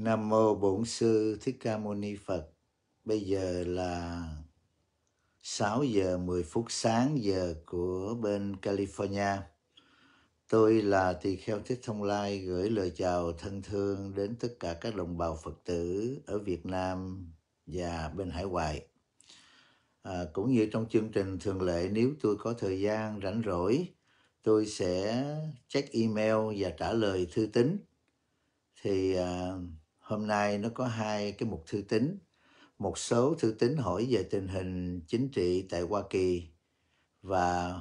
Nam Mô Bổn Sư Thích Ca Mâu Ni Phật Bây giờ là 6 giờ 10 phút sáng giờ của bên California Tôi là Tỳ Kheo Thích Thông Lai gửi lời chào thân thương đến tất cả các đồng bào Phật tử ở Việt Nam và bên hải ngoại à, Cũng như trong chương trình thường lệ nếu tôi có thời gian rảnh rỗi Tôi sẽ check email và trả lời thư tín thì uh, Hôm nay nó có hai cái mục thư tín. Một số thư tín hỏi về tình hình chính trị tại Hoa Kỳ và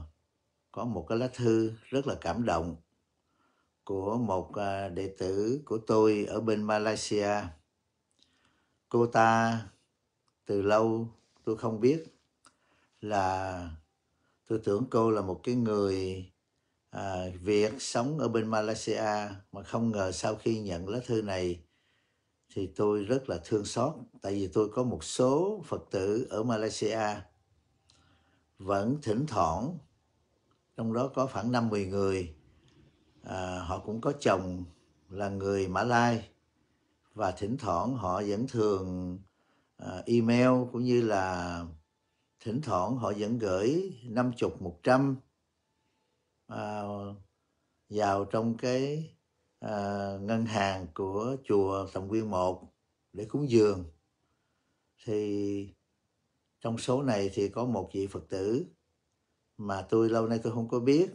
có một cái lá thư rất là cảm động của một à, đệ tử của tôi ở bên Malaysia. Cô ta từ lâu tôi không biết là tôi tưởng cô là một cái người à, Việt sống ở bên Malaysia mà không ngờ sau khi nhận lá thư này thì tôi rất là thương xót tại vì tôi có một số phật tử ở malaysia vẫn thỉnh thoảng trong đó có khoảng năm mười người à, họ cũng có chồng là người mã lai và thỉnh thoảng họ vẫn thường à, email cũng như là thỉnh thoảng họ vẫn gửi năm chục một trăm à, vào trong cái À, ngân hàng của chùa Sầm Quyên 1 để cúng dường thì trong số này thì có một vị Phật tử mà tôi lâu nay tôi không có biết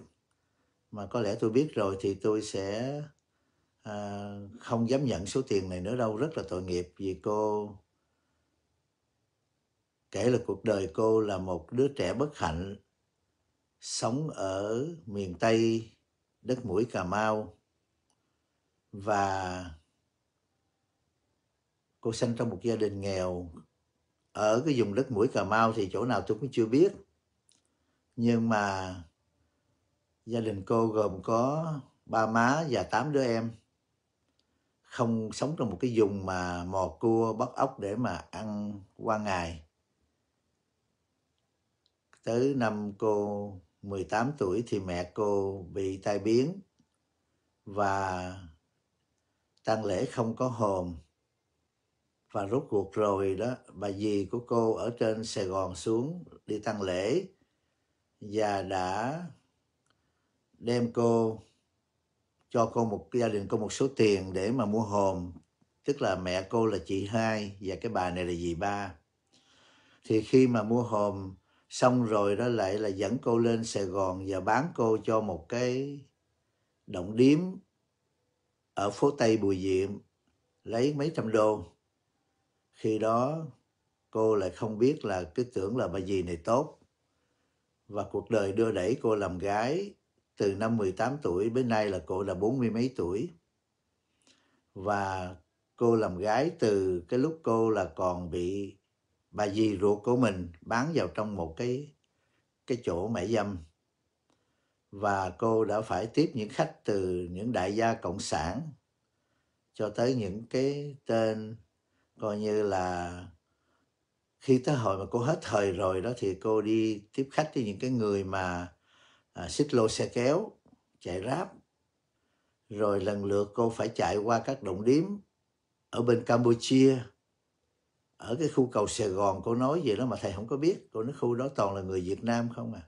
mà có lẽ tôi biết rồi thì tôi sẽ à, không dám nhận số tiền này nữa đâu rất là tội nghiệp vì cô kể là cuộc đời cô là một đứa trẻ bất hạnh sống ở miền Tây đất mũi Cà Mau và cô sinh trong một gia đình nghèo ở cái vùng đất mũi Cà Mau thì chỗ nào tôi cũng chưa biết nhưng mà gia đình cô gồm có ba má và tám đứa em không sống trong một cái vùng mà mò cua bắt ốc để mà ăn qua ngày tới năm cô 18 tuổi thì mẹ cô bị tai biến và tang lễ không có hồn và rút cuộc rồi đó bà dì của cô ở trên Sài Gòn xuống đi tang lễ và đã đem cô cho cô một gia đình cô một số tiền để mà mua hồn tức là mẹ cô là chị hai và cái bà này là dì ba thì khi mà mua hồn xong rồi đó lại là dẫn cô lên Sài Gòn và bán cô cho một cái động điếm ở phố Tây Bùi Diệm lấy mấy trăm đô. Khi đó cô lại không biết là cứ tưởng là bà dì này tốt. Và cuộc đời đưa đẩy cô làm gái từ năm 18 tuổi đến nay là cô là bốn mươi mấy tuổi. Và cô làm gái từ cái lúc cô là còn bị bà dì ruột của mình bán vào trong một cái cái chỗ mại dâm và cô đã phải tiếp những khách từ những đại gia cộng sản cho tới những cái tên coi như là khi tới hồi mà cô hết thời rồi đó thì cô đi tiếp khách với những cái người mà à, xích lô xe kéo chạy ráp rồi lần lượt cô phải chạy qua các động điếm ở bên Campuchia ở cái khu cầu Sài Gòn cô nói gì đó mà thầy không có biết cô nói khu đó toàn là người Việt Nam không à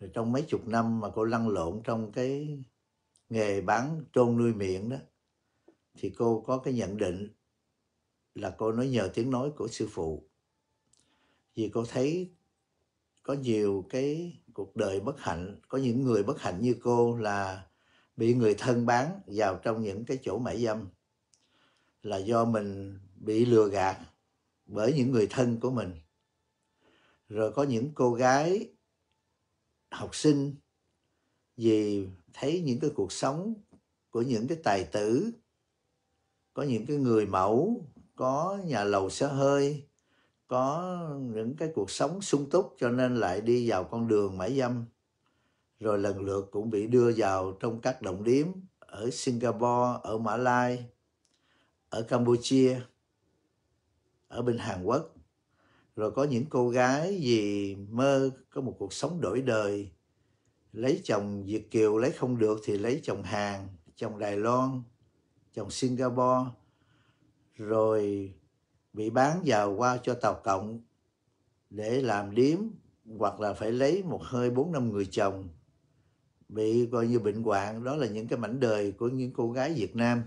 rồi trong mấy chục năm mà cô lăn lộn trong cái nghề bán trôn nuôi miệng đó thì cô có cái nhận định là cô nói nhờ tiếng nói của sư phụ vì cô thấy có nhiều cái cuộc đời bất hạnh có những người bất hạnh như cô là bị người thân bán vào trong những cái chỗ mại dâm là do mình bị lừa gạt bởi những người thân của mình rồi có những cô gái học sinh vì thấy những cái cuộc sống của những cái tài tử có những cái người mẫu có nhà lầu xe hơi có những cái cuộc sống sung túc cho nên lại đi vào con đường mãi dâm rồi lần lượt cũng bị đưa vào trong các động điếm ở Singapore, ở Mã Lai, ở Campuchia, ở bên Hàn Quốc rồi có những cô gái vì mơ có một cuộc sống đổi đời lấy chồng Việt Kiều lấy không được thì lấy chồng Hàn chồng Đài Loan chồng Singapore rồi bị bán vào qua cho Tàu Cộng để làm điếm hoặc là phải lấy một hơi bốn năm người chồng bị coi như bệnh hoạn đó là những cái mảnh đời của những cô gái Việt Nam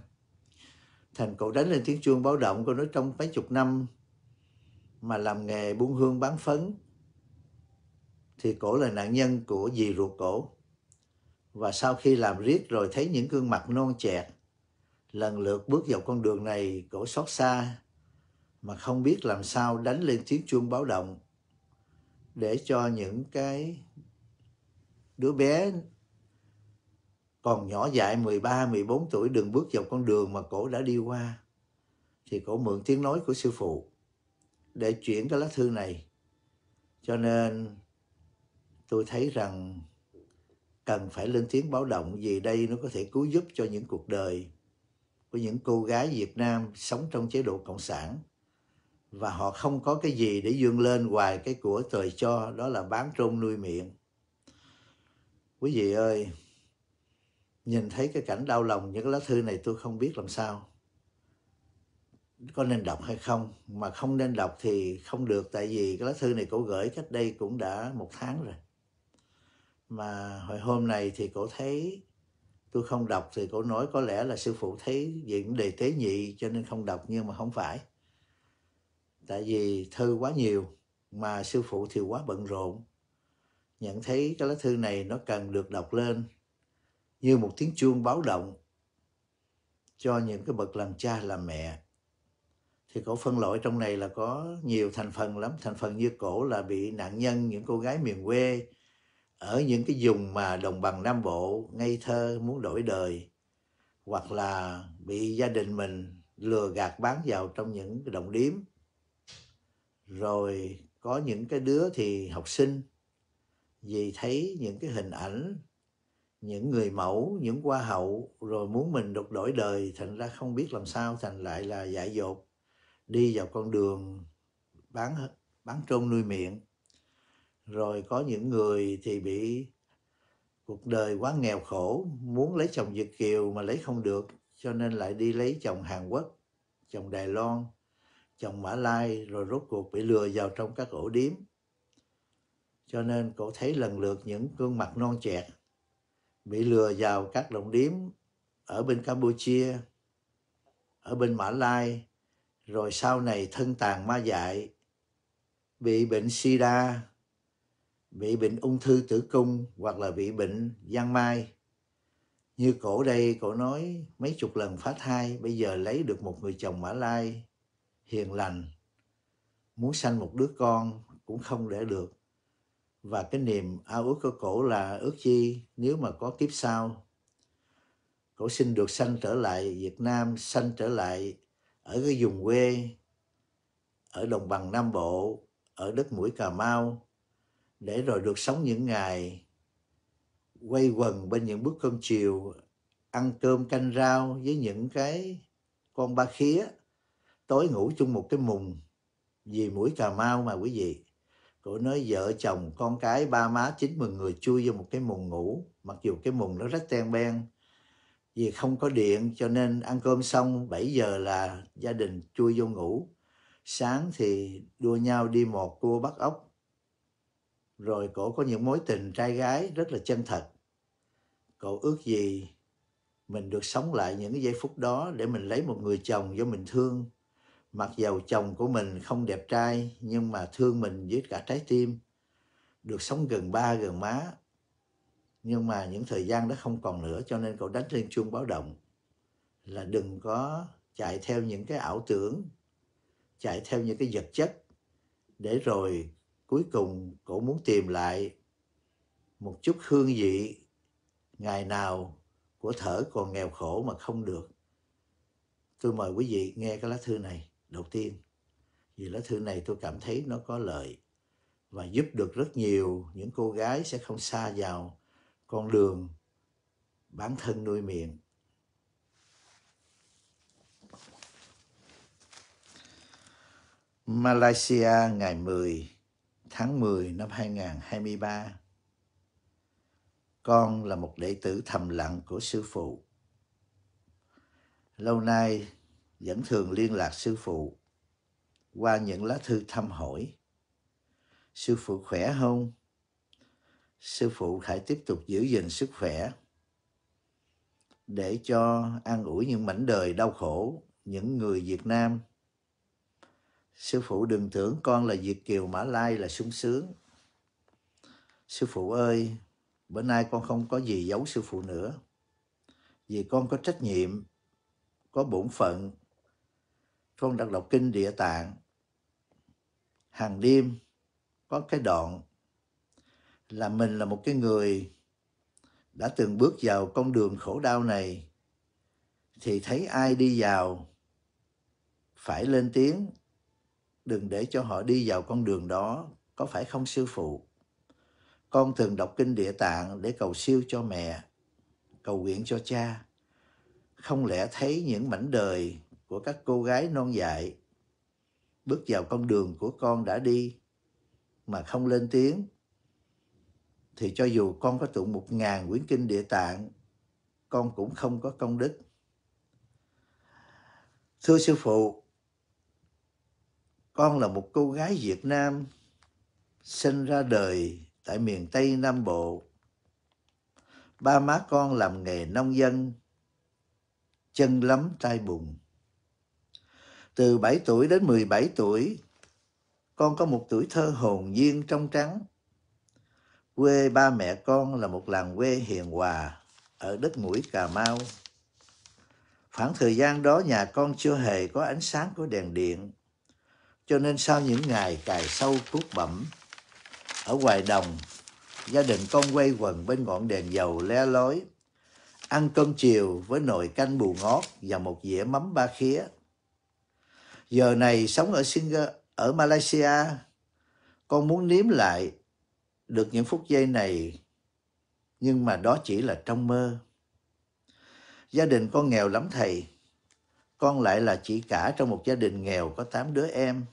thành cậu đánh lên tiếng chuông báo động cô nói trong mấy chục năm mà làm nghề buôn hương bán phấn thì cổ là nạn nhân của dì ruột cổ. Và sau khi làm riết rồi thấy những gương mặt non trẻ lần lượt bước vào con đường này cổ xót xa mà không biết làm sao đánh lên tiếng chuông báo động để cho những cái đứa bé còn nhỏ dại 13, 14 tuổi đừng bước vào con đường mà cổ đã đi qua. Thì cổ mượn tiếng nói của sư phụ để chuyển cái lá thư này. Cho nên tôi thấy rằng cần phải lên tiếng báo động vì đây nó có thể cứu giúp cho những cuộc đời của những cô gái Việt Nam sống trong chế độ Cộng sản và họ không có cái gì để dương lên ngoài cái của trời cho đó là bán trôn nuôi miệng. Quý vị ơi, nhìn thấy cái cảnh đau lòng những lá thư này tôi không biết làm sao có nên đọc hay không mà không nên đọc thì không được tại vì cái lá thư này cổ gửi cách đây cũng đã một tháng rồi mà hồi hôm này thì cổ thấy tôi không đọc thì cổ nói có lẽ là sư phụ thấy những đề tế nhị cho nên không đọc nhưng mà không phải tại vì thư quá nhiều mà sư phụ thì quá bận rộn nhận thấy cái lá thư này nó cần được đọc lên như một tiếng chuông báo động cho những cái bậc làm cha làm mẹ thì cổ phân loại trong này là có nhiều thành phần lắm thành phần như cổ là bị nạn nhân những cô gái miền quê ở những cái vùng mà đồng bằng nam bộ ngây thơ muốn đổi đời hoặc là bị gia đình mình lừa gạt bán vào trong những cái động điếm rồi có những cái đứa thì học sinh vì thấy những cái hình ảnh những người mẫu những hoa hậu rồi muốn mình được đổi đời thành ra không biết làm sao thành lại là dại dột đi vào con đường bán bán trôn nuôi miệng rồi có những người thì bị cuộc đời quá nghèo khổ muốn lấy chồng Việt kiều mà lấy không được cho nên lại đi lấy chồng Hàn Quốc chồng Đài Loan chồng Mã Lai rồi rốt cuộc bị lừa vào trong các ổ điếm cho nên cổ thấy lần lượt những gương mặt non trẻ bị lừa vào các động điếm ở bên Campuchia ở bên Mã Lai rồi sau này thân tàn ma dại, bị bệnh sida, bị bệnh ung thư tử cung hoặc là bị bệnh giang mai. Như cổ đây, cổ nói mấy chục lần phá thai, bây giờ lấy được một người chồng Mã Lai, hiền lành, muốn sanh một đứa con cũng không để được. Và cái niềm ao ước của cổ là ước chi nếu mà có kiếp sau. Cổ xin được sanh trở lại Việt Nam, sanh trở lại ở cái vùng quê ở đồng bằng Nam Bộ, ở đất mũi Cà Mau, để rồi được sống những ngày quay quần bên những bữa cơm chiều, ăn cơm canh rau với những cái con ba khía, tối ngủ chung một cái mùng vì mũi Cà Mau mà quý vị. Cổ nói vợ chồng con cái ba má chín mười người chui vô một cái mùng ngủ mặc dù cái mùng nó rất ten ben vì không có điện cho nên ăn cơm xong 7 giờ là gia đình chui vô ngủ sáng thì đua nhau đi một cua bắt ốc rồi cổ có những mối tình trai gái rất là chân thật cậu ước gì mình được sống lại những giây phút đó để mình lấy một người chồng do mình thương mặc dầu chồng của mình không đẹp trai nhưng mà thương mình với cả trái tim được sống gần ba gần má nhưng mà những thời gian đó không còn nữa cho nên cậu đánh lên chuông báo động là đừng có chạy theo những cái ảo tưởng chạy theo những cái vật chất để rồi cuối cùng cậu muốn tìm lại một chút hương vị ngày nào của thở còn nghèo khổ mà không được tôi mời quý vị nghe cái lá thư này đầu tiên vì lá thư này tôi cảm thấy nó có lợi và giúp được rất nhiều những cô gái sẽ không xa vào con đường bản thân nuôi miệng Malaysia ngày 10 tháng 10 năm 2023 Con là một đệ tử thầm lặng của sư phụ Lâu nay vẫn thường liên lạc sư phụ qua những lá thư thăm hỏi Sư phụ khỏe không? sư phụ hãy tiếp tục giữ gìn sức khỏe để cho an ủi những mảnh đời đau khổ, những người Việt Nam. Sư phụ đừng tưởng con là Việt Kiều Mã Lai là sung sướng. Sư phụ ơi, bữa nay con không có gì giấu sư phụ nữa. Vì con có trách nhiệm, có bổn phận. Con đã đọc kinh địa tạng. Hàng đêm có cái đoạn là mình là một cái người đã từng bước vào con đường khổ đau này thì thấy ai đi vào phải lên tiếng đừng để cho họ đi vào con đường đó có phải không sư phụ con thường đọc kinh địa tạng để cầu siêu cho mẹ cầu nguyện cho cha không lẽ thấy những mảnh đời của các cô gái non dại bước vào con đường của con đã đi mà không lên tiếng thì cho dù con có tụng một ngàn quyển kinh địa tạng, con cũng không có công đức. Thưa sư phụ, con là một cô gái Việt Nam sinh ra đời tại miền Tây Nam Bộ. Ba má con làm nghề nông dân, chân lắm tay bùn. Từ 7 tuổi đến 17 tuổi, con có một tuổi thơ hồn nhiên trong trắng. Quê ba mẹ con là một làng quê hiền hòa ở đất mũi Cà Mau. Khoảng thời gian đó nhà con chưa hề có ánh sáng của đèn điện, cho nên sau những ngày cài sâu cuốc bẩm ở ngoài đồng, gia đình con quay quần bên ngọn đèn dầu le lói, ăn cơm chiều với nồi canh bù ngót và một dĩa mắm ba khía. Giờ này sống ở Singapore, ở Malaysia, con muốn nếm lại được những phút giây này nhưng mà đó chỉ là trong mơ. Gia đình con nghèo lắm thầy. Con lại là chị cả trong một gia đình nghèo có 8 đứa em.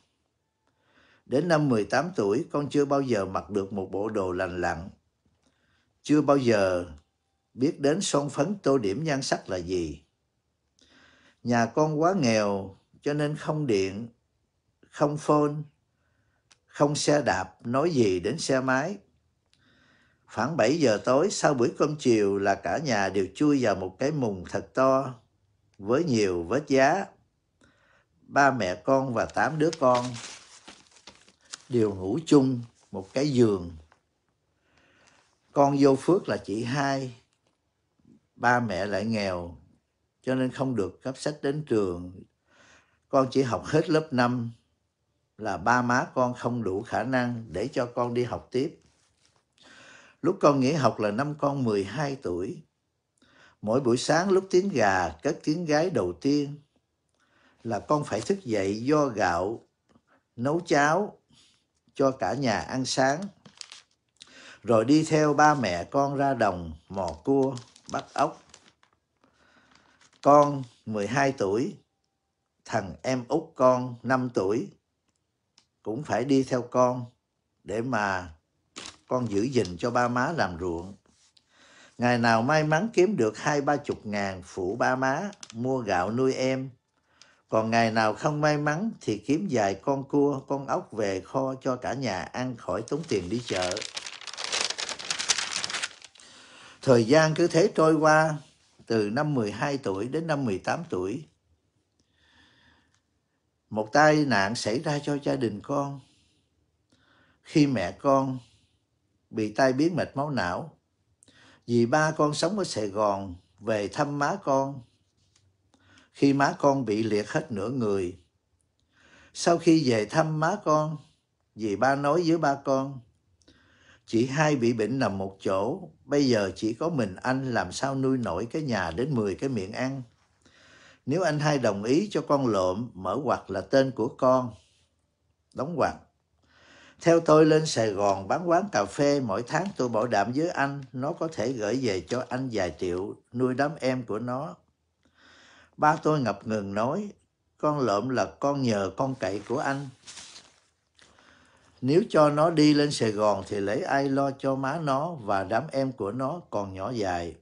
Đến năm 18 tuổi, con chưa bao giờ mặc được một bộ đồ lành lặn. Chưa bao giờ biết đến son phấn tô điểm nhan sắc là gì. Nhà con quá nghèo cho nên không điện, không phone, không xe đạp nói gì đến xe máy. Khoảng 7 giờ tối sau buổi cơm chiều là cả nhà đều chui vào một cái mùng thật to với nhiều vết giá. Ba mẹ con và tám đứa con đều ngủ chung một cái giường. Con vô phước là chị hai, ba mẹ lại nghèo cho nên không được cấp sách đến trường. Con chỉ học hết lớp 5 là ba má con không đủ khả năng để cho con đi học tiếp. Lúc con nghỉ học là năm con 12 tuổi. Mỗi buổi sáng lúc tiếng gà cất tiếng gái đầu tiên là con phải thức dậy do gạo, nấu cháo cho cả nhà ăn sáng. Rồi đi theo ba mẹ con ra đồng mò cua, bắt ốc. Con 12 tuổi, thằng em út con 5 tuổi cũng phải đi theo con để mà con giữ gìn cho ba má làm ruộng. Ngày nào may mắn kiếm được hai ba chục ngàn phụ ba má mua gạo nuôi em. Còn ngày nào không may mắn thì kiếm vài con cua, con ốc về kho cho cả nhà ăn khỏi tốn tiền đi chợ. Thời gian cứ thế trôi qua, từ năm 12 tuổi đến năm 18 tuổi, một tai nạn xảy ra cho gia đình con khi mẹ con bị tai biến mạch máu não vì ba con sống ở sài gòn về thăm má con khi má con bị liệt hết nửa người sau khi về thăm má con vì ba nói với ba con chị hai bị bệnh nằm một chỗ bây giờ chỉ có mình anh làm sao nuôi nổi cái nhà đến 10 cái miệng ăn nếu anh hai đồng ý cho con lộm mở quạt là tên của con. Đóng quạt Theo tôi lên Sài Gòn bán quán cà phê, mỗi tháng tôi bảo đảm với anh, nó có thể gửi về cho anh vài triệu nuôi đám em của nó. Ba tôi ngập ngừng nói, con lộm là con nhờ con cậy của anh. Nếu cho nó đi lên Sài Gòn thì lấy ai lo cho má nó và đám em của nó còn nhỏ dài.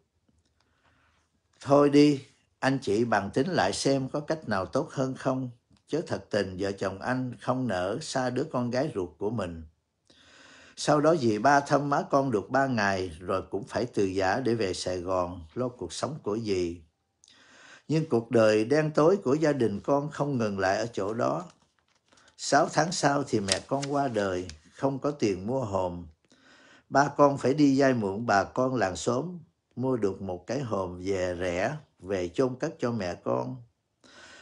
Thôi đi, anh chị bằng tính lại xem có cách nào tốt hơn không, chứ thật tình vợ chồng anh không nỡ xa đứa con gái ruột của mình. Sau đó dì ba thăm má con được ba ngày rồi cũng phải từ giả để về Sài Gòn lo cuộc sống của dì. Nhưng cuộc đời đen tối của gia đình con không ngừng lại ở chỗ đó. Sáu tháng sau thì mẹ con qua đời, không có tiền mua hòm. Ba con phải đi vay mượn bà con làng xóm, mua được một cái hòm về rẻ về chôn cất cho mẹ con.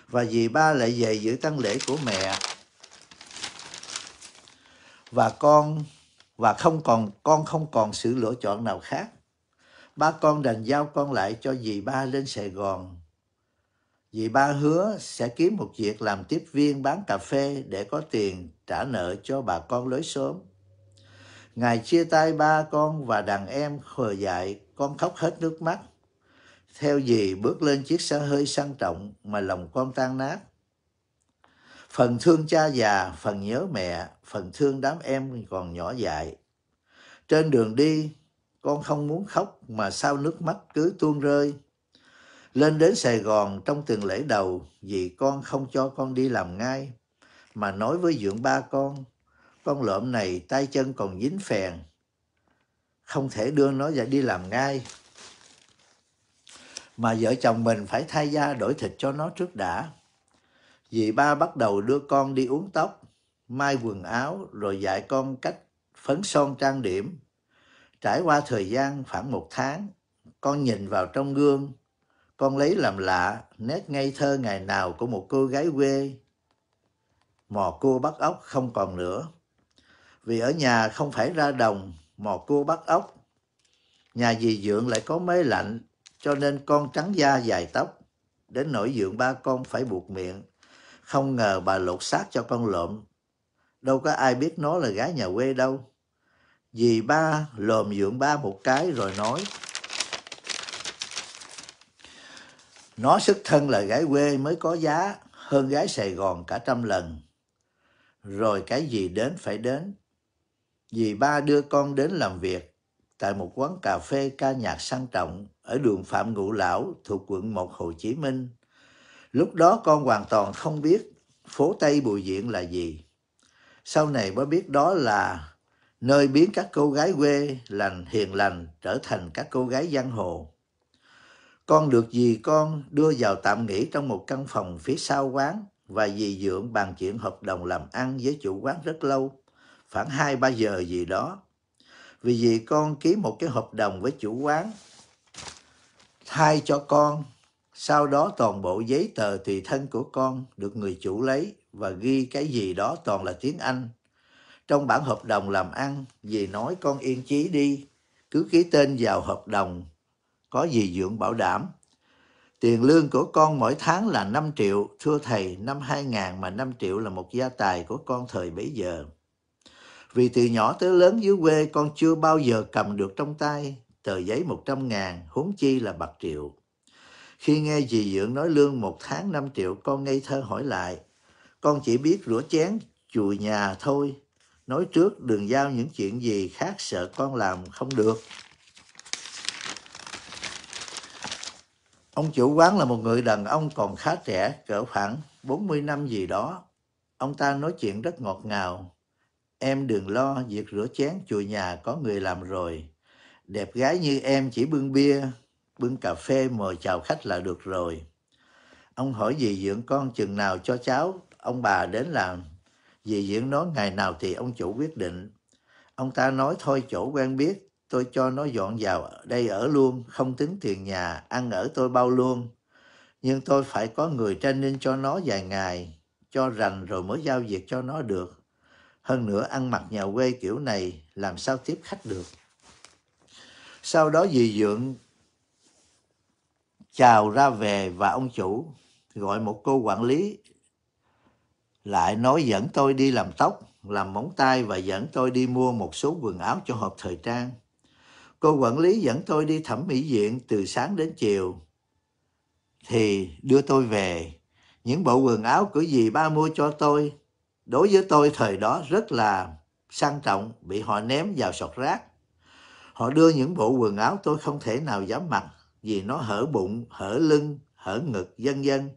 Và vì ba lại về giữ tang lễ của mẹ. Và con và không còn con không còn sự lựa chọn nào khác. Ba con đành giao con lại cho dì ba lên Sài Gòn. Dì ba hứa sẽ kiếm một việc làm tiếp viên bán cà phê để có tiền trả nợ cho bà con lối xóm. ngày chia tay ba con và đàn em khờ dại, con khóc hết nước mắt theo dì bước lên chiếc xe hơi sang trọng mà lòng con tan nát. Phần thương cha già, phần nhớ mẹ, phần thương đám em còn nhỏ dại. Trên đường đi, con không muốn khóc mà sao nước mắt cứ tuôn rơi. Lên đến Sài Gòn trong tuần lễ đầu, vì con không cho con đi làm ngay, mà nói với dưỡng ba con, con lợm này tay chân còn dính phèn, không thể đưa nó ra đi làm ngay mà vợ chồng mình phải thay da đổi thịt cho nó trước đã. Dì ba bắt đầu đưa con đi uống tóc, mai quần áo rồi dạy con cách phấn son trang điểm. Trải qua thời gian khoảng một tháng, con nhìn vào trong gương, con lấy làm lạ nét ngây thơ ngày nào của một cô gái quê. Mò cua bắt ốc không còn nữa. Vì ở nhà không phải ra đồng, mò cua bắt ốc. Nhà dì dưỡng lại có máy lạnh cho nên con trắng da dài tóc. Đến nỗi dưỡng ba con phải buộc miệng. Không ngờ bà lột xác cho con lộn Đâu có ai biết nó là gái nhà quê đâu. Dì ba lồm dưỡng ba một cái rồi nói. Nó xuất thân là gái quê mới có giá hơn gái Sài Gòn cả trăm lần. Rồi cái gì đến phải đến. Dì ba đưa con đến làm việc tại một quán cà phê ca nhạc sang trọng ở đường Phạm Ngũ Lão thuộc quận 1 Hồ Chí Minh. Lúc đó con hoàn toàn không biết phố Tây Bùi diện là gì. Sau này mới biết đó là nơi biến các cô gái quê lành hiền lành trở thành các cô gái giang hồ. Con được dì con đưa vào tạm nghỉ trong một căn phòng phía sau quán và dì dưỡng bàn chuyện hợp đồng làm ăn với chủ quán rất lâu, khoảng 2-3 giờ gì đó. Vì dì con ký một cái hợp đồng với chủ quán hai cho con. Sau đó toàn bộ giấy tờ tùy thân của con được người chủ lấy và ghi cái gì đó toàn là tiếng Anh. Trong bản hợp đồng làm ăn, dì nói con yên chí đi, cứ ký tên vào hợp đồng, có gì dưỡng bảo đảm. Tiền lương của con mỗi tháng là 5 triệu, thưa thầy, năm 2000 mà 5 triệu là một gia tài của con thời bấy giờ. Vì từ nhỏ tới lớn dưới quê con chưa bao giờ cầm được trong tay, tờ giấy 100 ngàn, huống chi là bạc triệu. Khi nghe dì Dưỡng nói lương một tháng 5 triệu, con ngây thơ hỏi lại. Con chỉ biết rửa chén, chùi nhà thôi. Nói trước đừng giao những chuyện gì khác sợ con làm không được. Ông chủ quán là một người đàn ông còn khá trẻ, cỡ khoảng 40 năm gì đó. Ông ta nói chuyện rất ngọt ngào. Em đừng lo, việc rửa chén chùi nhà có người làm rồi. Đẹp gái như em chỉ bưng bia, bưng cà phê mời chào khách là được rồi. Ông hỏi dì dưỡng con chừng nào cho cháu, ông bà đến làm. Dì dưỡng nói ngày nào thì ông chủ quyết định. Ông ta nói thôi chỗ quen biết, tôi cho nó dọn vào đây ở luôn, không tính tiền nhà, ăn ở tôi bao luôn. Nhưng tôi phải có người training cho nó vài ngày, cho rành rồi mới giao việc cho nó được. Hơn nữa ăn mặc nhà quê kiểu này làm sao tiếp khách được. Sau đó dì Dượng chào ra về và ông chủ gọi một cô quản lý lại nói dẫn tôi đi làm tóc, làm móng tay và dẫn tôi đi mua một số quần áo cho hộp thời trang. Cô quản lý dẫn tôi đi thẩm mỹ viện từ sáng đến chiều thì đưa tôi về. Những bộ quần áo của dì ba mua cho tôi đối với tôi thời đó rất là sang trọng bị họ ném vào sọt rác Họ đưa những bộ quần áo tôi không thể nào dám mặc vì nó hở bụng, hở lưng, hở ngực, vân vân.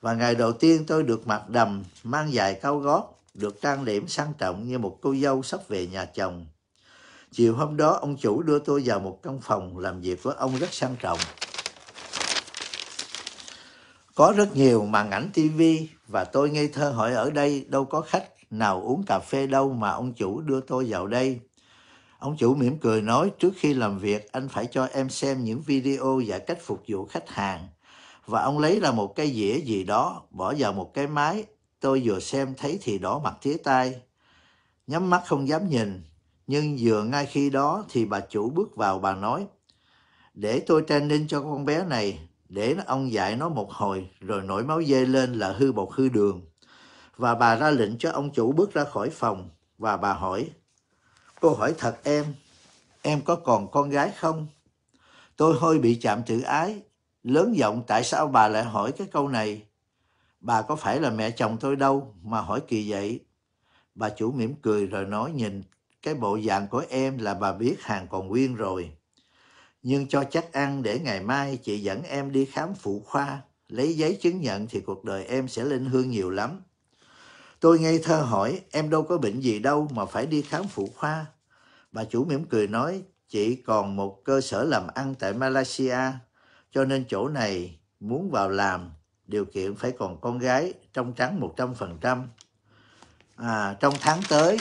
Và ngày đầu tiên tôi được mặc đầm, mang dài cao gót, được trang điểm sang trọng như một cô dâu sắp về nhà chồng. Chiều hôm đó, ông chủ đưa tôi vào một căn phòng làm việc với ông rất sang trọng. Có rất nhiều màn ảnh tivi và tôi ngây thơ hỏi ở đây đâu có khách nào uống cà phê đâu mà ông chủ đưa tôi vào đây Ông chủ mỉm cười nói trước khi làm việc anh phải cho em xem những video và cách phục vụ khách hàng. Và ông lấy ra một cái dĩa gì đó, bỏ vào một cái máy. Tôi vừa xem thấy thì đỏ mặt tía tai. Nhắm mắt không dám nhìn. Nhưng vừa ngay khi đó thì bà chủ bước vào bà nói Để tôi training cho con bé này, để ông dạy nó một hồi rồi nổi máu dê lên là hư bột hư đường. Và bà ra lệnh cho ông chủ bước ra khỏi phòng và bà hỏi Cô hỏi thật em, em có còn con gái không? Tôi hơi bị chạm tự ái, lớn giọng tại sao bà lại hỏi cái câu này? Bà có phải là mẹ chồng tôi đâu mà hỏi kỳ vậy? Bà chủ mỉm cười rồi nói nhìn cái bộ dạng của em là bà biết hàng còn nguyên rồi. Nhưng cho chắc ăn để ngày mai chị dẫn em đi khám phụ khoa, lấy giấy chứng nhận thì cuộc đời em sẽ lên hương nhiều lắm. Tôi ngây thơ hỏi, em đâu có bệnh gì đâu mà phải đi khám phụ khoa. Bà chủ mỉm cười nói, chỉ còn một cơ sở làm ăn tại Malaysia, cho nên chỗ này muốn vào làm, điều kiện phải còn con gái trong trắng 100%. À, trong tháng tới,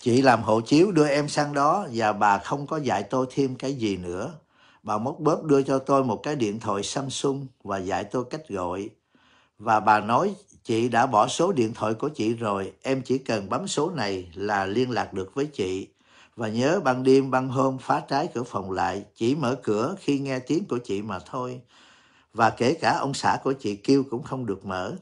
chị làm hộ chiếu đưa em sang đó và bà không có dạy tôi thêm cái gì nữa. Bà móc bóp đưa cho tôi một cái điện thoại Samsung và dạy tôi cách gọi và bà nói chị đã bỏ số điện thoại của chị rồi, em chỉ cần bấm số này là liên lạc được với chị. Và nhớ ban đêm ban hôm phá trái cửa phòng lại, chỉ mở cửa khi nghe tiếng của chị mà thôi. Và kể cả ông xã của chị kêu cũng không được mở.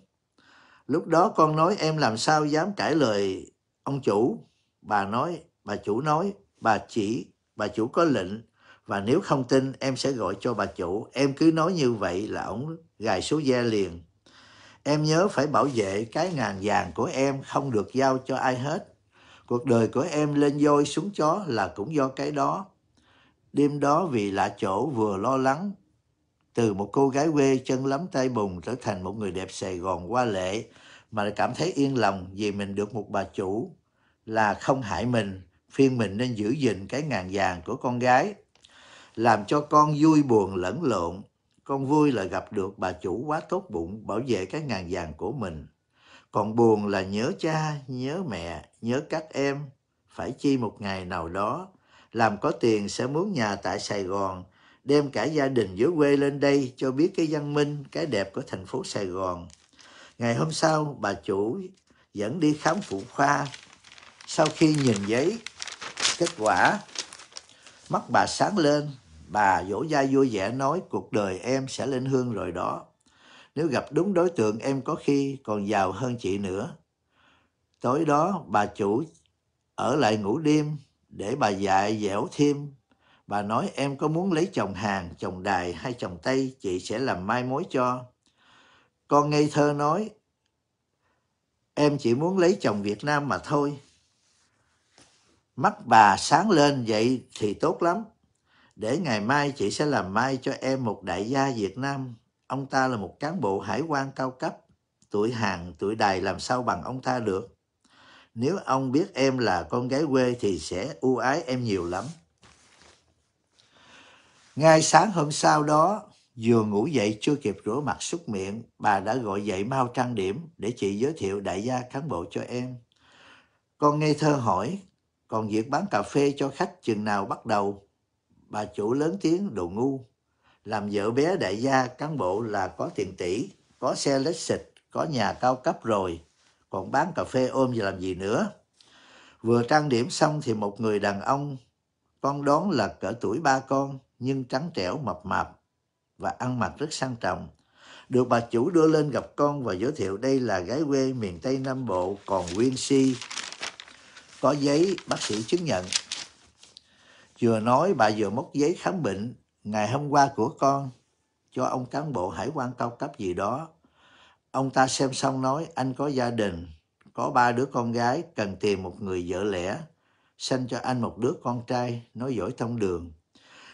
Lúc đó con nói em làm sao dám cãi lời ông chủ. Bà nói, bà chủ nói, bà chỉ, bà chủ có lệnh. Và nếu không tin em sẽ gọi cho bà chủ, em cứ nói như vậy là ông gài số da liền. Em nhớ phải bảo vệ cái ngàn vàng của em không được giao cho ai hết. Cuộc đời của em lên voi xuống chó là cũng do cái đó. Đêm đó vì lạ chỗ vừa lo lắng. Từ một cô gái quê chân lắm tay bùn trở thành một người đẹp Sài Gòn qua lệ mà cảm thấy yên lòng vì mình được một bà chủ là không hại mình, phiên mình nên giữ gìn cái ngàn vàng của con gái, làm cho con vui buồn lẫn lộn, con vui là gặp được bà chủ quá tốt bụng bảo vệ cái ngàn vàng của mình. Còn buồn là nhớ cha, nhớ mẹ, nhớ các em. Phải chi một ngày nào đó, làm có tiền sẽ muốn nhà tại Sài Gòn, đem cả gia đình dưới quê lên đây cho biết cái văn minh, cái đẹp của thành phố Sài Gòn. Ngày hôm sau, bà chủ dẫn đi khám phụ khoa. Sau khi nhìn giấy, kết quả, mắt bà sáng lên, Bà dỗ gia vui vẻ nói cuộc đời em sẽ lên hương rồi đó. Nếu gặp đúng đối tượng em có khi còn giàu hơn chị nữa. Tối đó bà chủ ở lại ngủ đêm để bà dạy dẻo thêm. Bà nói em có muốn lấy chồng hàng chồng Đài hay chồng Tây chị sẽ làm mai mối cho. Con ngây thơ nói em chỉ muốn lấy chồng Việt Nam mà thôi. Mắt bà sáng lên vậy thì tốt lắm để ngày mai chị sẽ làm mai cho em một đại gia Việt Nam. Ông ta là một cán bộ hải quan cao cấp, tuổi hàng, tuổi đài làm sao bằng ông ta được. Nếu ông biết em là con gái quê thì sẽ ưu ái em nhiều lắm. Ngay sáng hôm sau đó, vừa ngủ dậy chưa kịp rửa mặt súc miệng, bà đã gọi dậy mau trang điểm để chị giới thiệu đại gia cán bộ cho em. Con ngây thơ hỏi, còn việc bán cà phê cho khách chừng nào bắt đầu? bà chủ lớn tiếng đồ ngu. Làm vợ bé đại gia cán bộ là có tiền tỷ, có xe lết xịt, có nhà cao cấp rồi, còn bán cà phê ôm và làm gì nữa. Vừa trang điểm xong thì một người đàn ông, con đón là cỡ tuổi ba con, nhưng trắng trẻo mập mạp và ăn mặc rất sang trọng. Được bà chủ đưa lên gặp con và giới thiệu đây là gái quê miền Tây Nam Bộ còn nguyên si, có giấy bác sĩ chứng nhận Vừa nói bà vừa móc giấy khám bệnh ngày hôm qua của con cho ông cán bộ hải quan cao cấp gì đó. Ông ta xem xong nói anh có gia đình, có ba đứa con gái cần tìm một người vợ lẽ. sinh cho anh một đứa con trai, nói giỏi thông đường.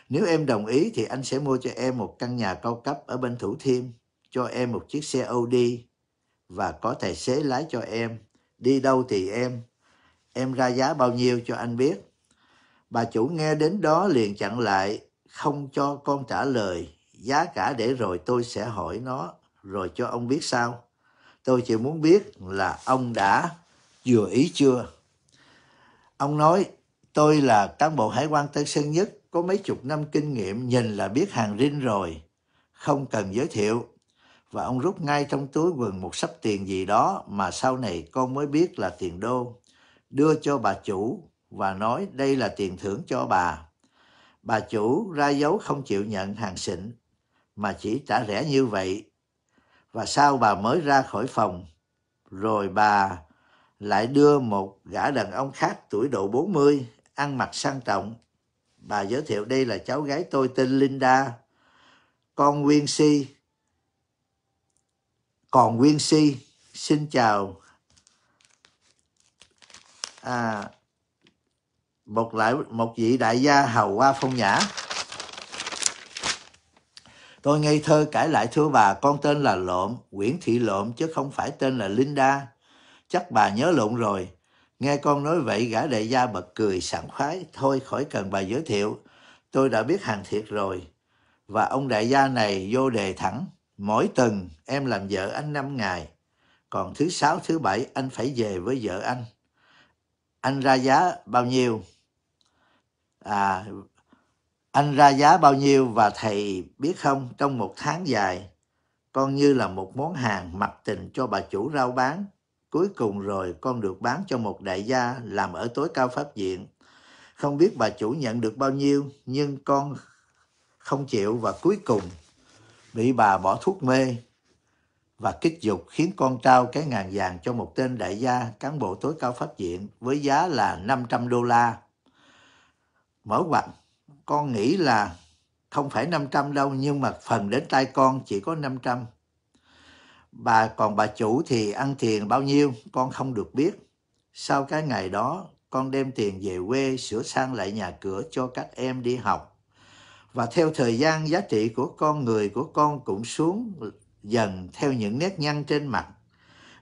Nếu em đồng ý thì anh sẽ mua cho em một căn nhà cao cấp ở bên Thủ Thiêm, cho em một chiếc xe Audi và có tài xế lái cho em. Đi đâu thì em. Em ra giá bao nhiêu cho anh biết. Bà chủ nghe đến đó liền chặn lại, không cho con trả lời, giá cả để rồi tôi sẽ hỏi nó, rồi cho ông biết sao. Tôi chỉ muốn biết là ông đã vừa ý chưa. Ông nói, tôi là cán bộ hải quan Tân Sơn Nhất, có mấy chục năm kinh nghiệm nhìn là biết hàng rinh rồi, không cần giới thiệu. Và ông rút ngay trong túi quần một sắp tiền gì đó mà sau này con mới biết là tiền đô. Đưa cho bà chủ và nói đây là tiền thưởng cho bà. Bà chủ ra dấu không chịu nhận hàng xịn, mà chỉ trả rẻ như vậy. Và sau bà mới ra khỏi phòng, rồi bà lại đưa một gã đàn ông khác tuổi độ 40, ăn mặc sang trọng. Bà giới thiệu đây là cháu gái tôi tên Linda, con Nguyên Si. Còn Nguyên Si, xin chào. À, một lại một vị đại gia hầu hoa phong nhã tôi ngây thơ cãi lại thưa bà con tên là lộn nguyễn thị lộn chứ không phải tên là linda chắc bà nhớ lộn rồi nghe con nói vậy gã đại gia bật cười sảng khoái thôi khỏi cần bà giới thiệu tôi đã biết hàng thiệt rồi và ông đại gia này vô đề thẳng mỗi tuần em làm vợ anh năm ngày còn thứ sáu thứ bảy anh phải về với vợ anh anh ra giá bao nhiêu à, anh ra giá bao nhiêu và thầy biết không trong một tháng dài con như là một món hàng mặc tình cho bà chủ rau bán cuối cùng rồi con được bán cho một đại gia làm ở tối cao pháp viện không biết bà chủ nhận được bao nhiêu nhưng con không chịu và cuối cùng bị bà bỏ thuốc mê và kích dục khiến con trao cái ngàn vàng cho một tên đại gia cán bộ tối cao pháp viện với giá là 500 đô la mở ngoặt con nghĩ là không phải 500 đâu nhưng mà phần đến tay con chỉ có 500 bà còn bà chủ thì ăn tiền bao nhiêu con không được biết sau cái ngày đó con đem tiền về quê sửa sang lại nhà cửa cho các em đi học và theo thời gian giá trị của con người của con cũng xuống dần theo những nét nhăn trên mặt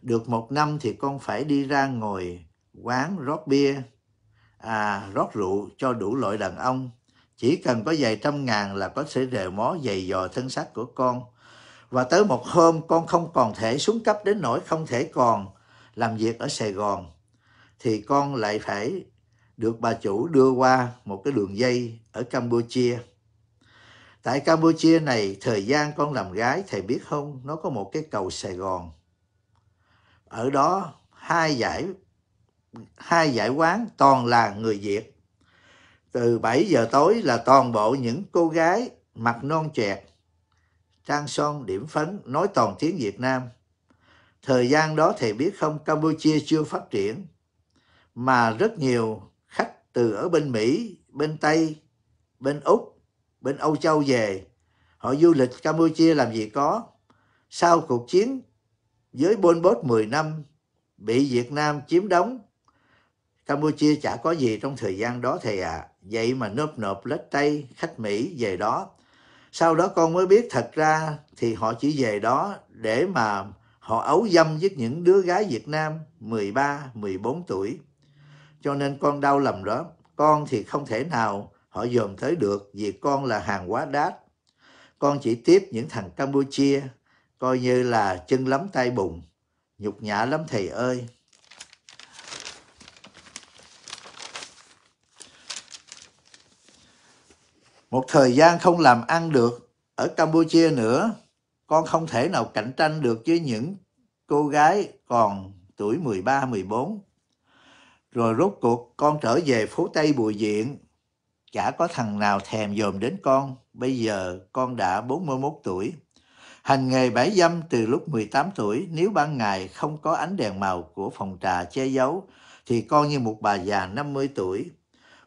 được một năm thì con phải đi ra ngồi quán rót bia à rót rượu cho đủ loại đàn ông. Chỉ cần có vài trăm ngàn là có thể rề mó dày dò thân xác của con. Và tới một hôm con không còn thể xuống cấp đến nỗi không thể còn làm việc ở Sài Gòn. Thì con lại phải được bà chủ đưa qua một cái đường dây ở Campuchia. Tại Campuchia này, thời gian con làm gái, thầy biết không, nó có một cái cầu Sài Gòn. Ở đó, hai giải hai giải quán toàn là người Việt. Từ 7 giờ tối là toàn bộ những cô gái mặt non chẹt, trang son điểm phấn, nói toàn tiếng Việt Nam. Thời gian đó thầy biết không, Campuchia chưa phát triển, mà rất nhiều khách từ ở bên Mỹ, bên Tây, bên Úc, bên Âu Châu về, họ du lịch Campuchia làm gì có. Sau cuộc chiến với Pol bốt 10 năm, bị Việt Nam chiếm đóng Campuchia chả có gì trong thời gian đó thầy ạ. À. Vậy mà nộp nộp lết tay khách Mỹ về đó. Sau đó con mới biết thật ra thì họ chỉ về đó để mà họ ấu dâm với những đứa gái Việt Nam 13, 14 tuổi. Cho nên con đau lầm đó. Con thì không thể nào họ dồn tới được vì con là hàng quá đát. Con chỉ tiếp những thằng Campuchia coi như là chân lắm tay bùn. Nhục nhã lắm thầy ơi. một thời gian không làm ăn được ở Campuchia nữa con không thể nào cạnh tranh được với những cô gái còn tuổi 13, 14. Rồi rốt cuộc con trở về phố Tây Bùi Viện. Chả có thằng nào thèm dòm đến con. Bây giờ con đã 41 tuổi. Hành nghề bãi dâm từ lúc 18 tuổi, nếu ban ngày không có ánh đèn màu của phòng trà che giấu, thì con như một bà già 50 tuổi.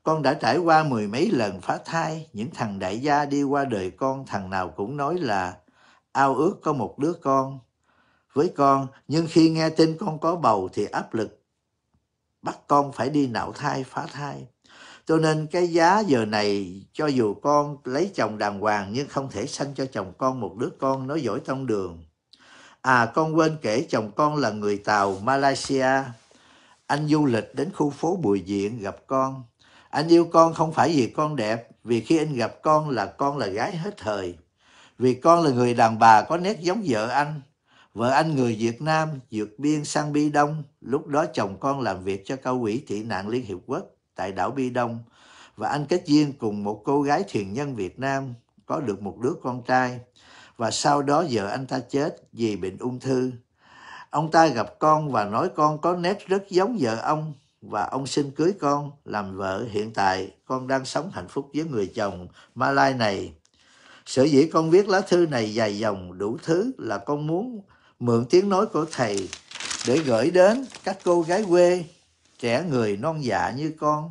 Con đã trải qua mười mấy lần phá thai, những thằng đại gia đi qua đời con, thằng nào cũng nói là ao ước có một đứa con với con, nhưng khi nghe tin con có bầu thì áp lực bắt con phải đi nạo thai, phá thai. Cho nên cái giá giờ này cho dù con lấy chồng đàng hoàng nhưng không thể sanh cho chồng con một đứa con nói giỏi tông đường. À con quên kể chồng con là người Tàu Malaysia. Anh du lịch đến khu phố Bùi Diện gặp con. Anh yêu con không phải vì con đẹp, vì khi anh gặp con là con là gái hết thời. Vì con là người đàn bà có nét giống vợ anh. Vợ anh người Việt Nam, vượt biên sang Bi Đông. Lúc đó chồng con làm việc cho cao quỹ thị nạn Liên Hiệp Quốc tại đảo Bi Đông. Và anh kết duyên cùng một cô gái thiền nhân Việt Nam, có được một đứa con trai. Và sau đó vợ anh ta chết vì bệnh ung thư. Ông ta gặp con và nói con có nét rất giống vợ ông và ông xin cưới con làm vợ hiện tại con đang sống hạnh phúc với người chồng Malai này. Sở dĩ con viết lá thư này dài dòng đủ thứ là con muốn mượn tiếng nói của thầy để gửi đến các cô gái quê, trẻ người non dạ như con,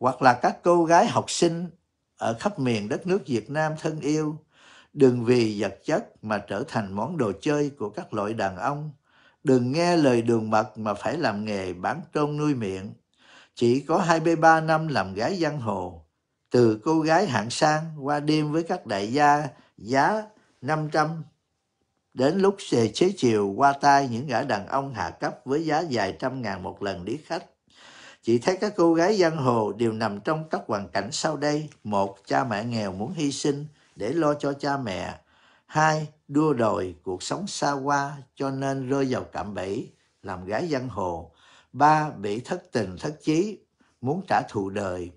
hoặc là các cô gái học sinh ở khắp miền đất nước Việt Nam thân yêu, đừng vì vật chất mà trở thành món đồ chơi của các loại đàn ông Đừng nghe lời đường mật mà phải làm nghề bán trôn nuôi miệng. Chỉ có 23 năm làm gái giang hồ. Từ cô gái hạng sang qua đêm với các đại gia giá 500 đến lúc xề chế chiều qua tay những gã đàn ông hạ cấp với giá vài trăm ngàn một lần đi khách. Chị thấy các cô gái giang hồ đều nằm trong các hoàn cảnh sau đây. Một, cha mẹ nghèo muốn hy sinh để lo cho cha mẹ. Hai, đua đòi cuộc sống xa hoa cho nên rơi vào cạm bẫy, làm gái giang hồ. Ba, bị thất tình thất chí, muốn trả thù đời.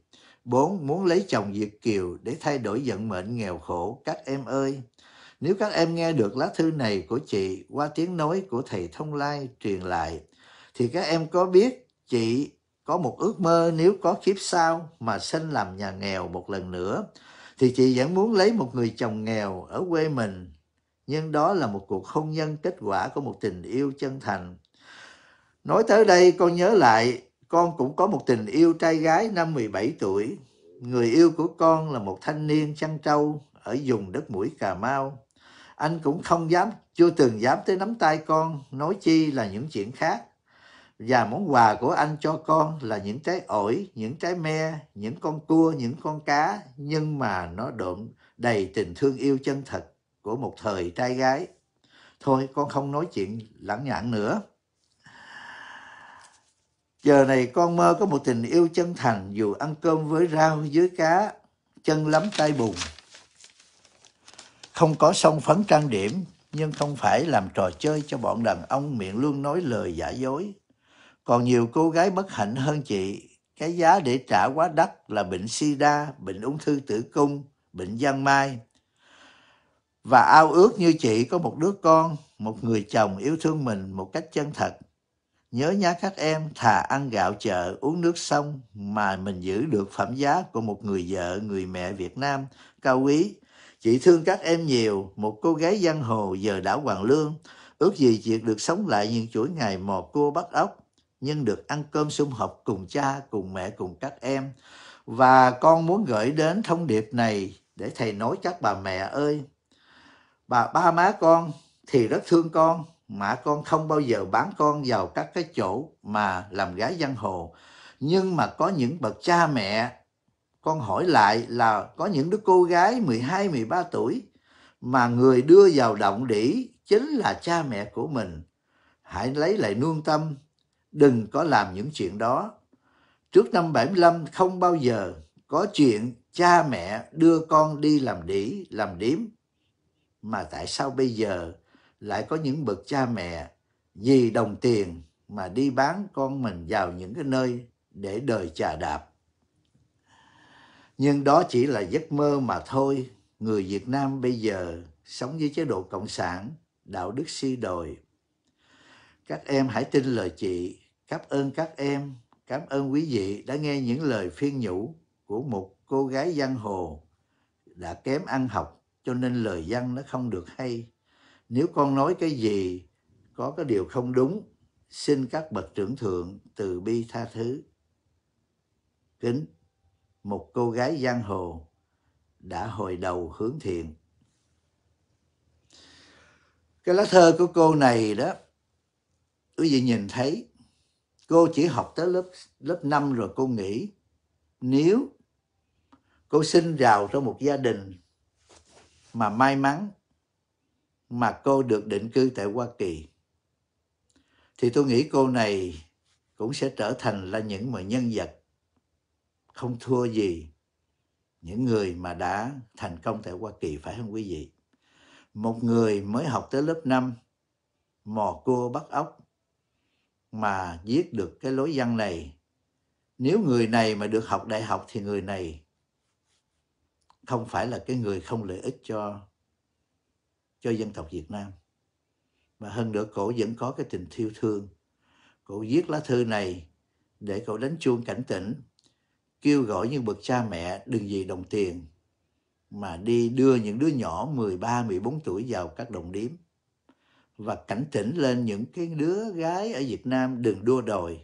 Bốn, muốn lấy chồng Việt Kiều để thay đổi vận mệnh nghèo khổ các em ơi. Nếu các em nghe được lá thư này của chị qua tiếng nói của thầy Thông Lai truyền lại, thì các em có biết chị có một ước mơ nếu có kiếp sau mà sinh làm nhà nghèo một lần nữa thì chị vẫn muốn lấy một người chồng nghèo ở quê mình nhưng đó là một cuộc hôn nhân kết quả của một tình yêu chân thành nói tới đây con nhớ lại con cũng có một tình yêu trai gái năm 17 tuổi người yêu của con là một thanh niên chăn trâu ở vùng đất mũi Cà Mau anh cũng không dám chưa từng dám tới nắm tay con nói chi là những chuyện khác và món quà của anh cho con là những trái ổi, những trái me, những con cua, những con cá, nhưng mà nó đượm đầy tình thương yêu chân thật của một thời trai gái. Thôi con không nói chuyện lãng nhãn nữa. Giờ này con mơ có một tình yêu chân thành dù ăn cơm với rau, dưới cá, chân lắm tay bùn. Không có song phấn trang điểm nhưng không phải làm trò chơi cho bọn đàn ông miệng luôn nói lời giả dối còn nhiều cô gái bất hạnh hơn chị, cái giá để trả quá đắt là bệnh sida, bệnh ung thư tử cung, bệnh giang mai. Và ao ước như chị có một đứa con, một người chồng yêu thương mình một cách chân thật. Nhớ nhá các em thà ăn gạo chợ, uống nước sông mà mình giữ được phẩm giá của một người vợ, người mẹ Việt Nam cao quý. Chị thương các em nhiều, một cô gái giang hồ giờ đảo Hoàng Lương, ước gì chị được sống lại những chuỗi ngày mò cua bắt ốc, nhưng được ăn cơm sum họp cùng cha, cùng mẹ, cùng các em. Và con muốn gửi đến thông điệp này để thầy nói các bà mẹ ơi, bà ba má con thì rất thương con, mà con không bao giờ bán con vào các cái chỗ mà làm gái giang hồ. Nhưng mà có những bậc cha mẹ, con hỏi lại là có những đứa cô gái 12, 13 tuổi mà người đưa vào động đỉ chính là cha mẹ của mình. Hãy lấy lại nương tâm đừng có làm những chuyện đó. Trước năm 75 không bao giờ có chuyện cha mẹ đưa con đi làm đĩ, làm điếm. Mà tại sao bây giờ lại có những bậc cha mẹ vì đồng tiền mà đi bán con mình vào những cái nơi để đời trà đạp. Nhưng đó chỉ là giấc mơ mà thôi. Người Việt Nam bây giờ sống với chế độ cộng sản, đạo đức suy si đồi. Các em hãy tin lời chị Cảm ơn các em, cảm ơn quý vị đã nghe những lời phiên nhũ của một cô gái giang hồ đã kém ăn học cho nên lời văn nó không được hay. Nếu con nói cái gì có cái điều không đúng, xin các bậc trưởng thượng từ bi tha thứ. Kính, một cô gái giang hồ đã hồi đầu hướng thiện. Cái lá thơ của cô này đó, quý vị nhìn thấy Cô chỉ học tới lớp lớp 5 rồi cô nghĩ Nếu cô sinh vào trong một gia đình mà may mắn mà cô được định cư tại Hoa Kỳ thì tôi nghĩ cô này cũng sẽ trở thành là những mà nhân vật không thua gì những người mà đã thành công tại Hoa Kỳ phải không quý vị? Một người mới học tới lớp 5 mò cua bắt ốc mà viết được cái lối văn này nếu người này mà được học đại học thì người này không phải là cái người không lợi ích cho cho dân tộc Việt Nam mà hơn nữa cổ vẫn có cái tình thiêu thương cổ viết lá thư này để cậu đánh chuông cảnh tỉnh kêu gọi những bậc cha mẹ đừng vì đồng tiền mà đi đưa những đứa nhỏ 13, 14 tuổi vào các đồng điếm và cảnh tỉnh lên những cái đứa gái ở Việt Nam đừng đua đòi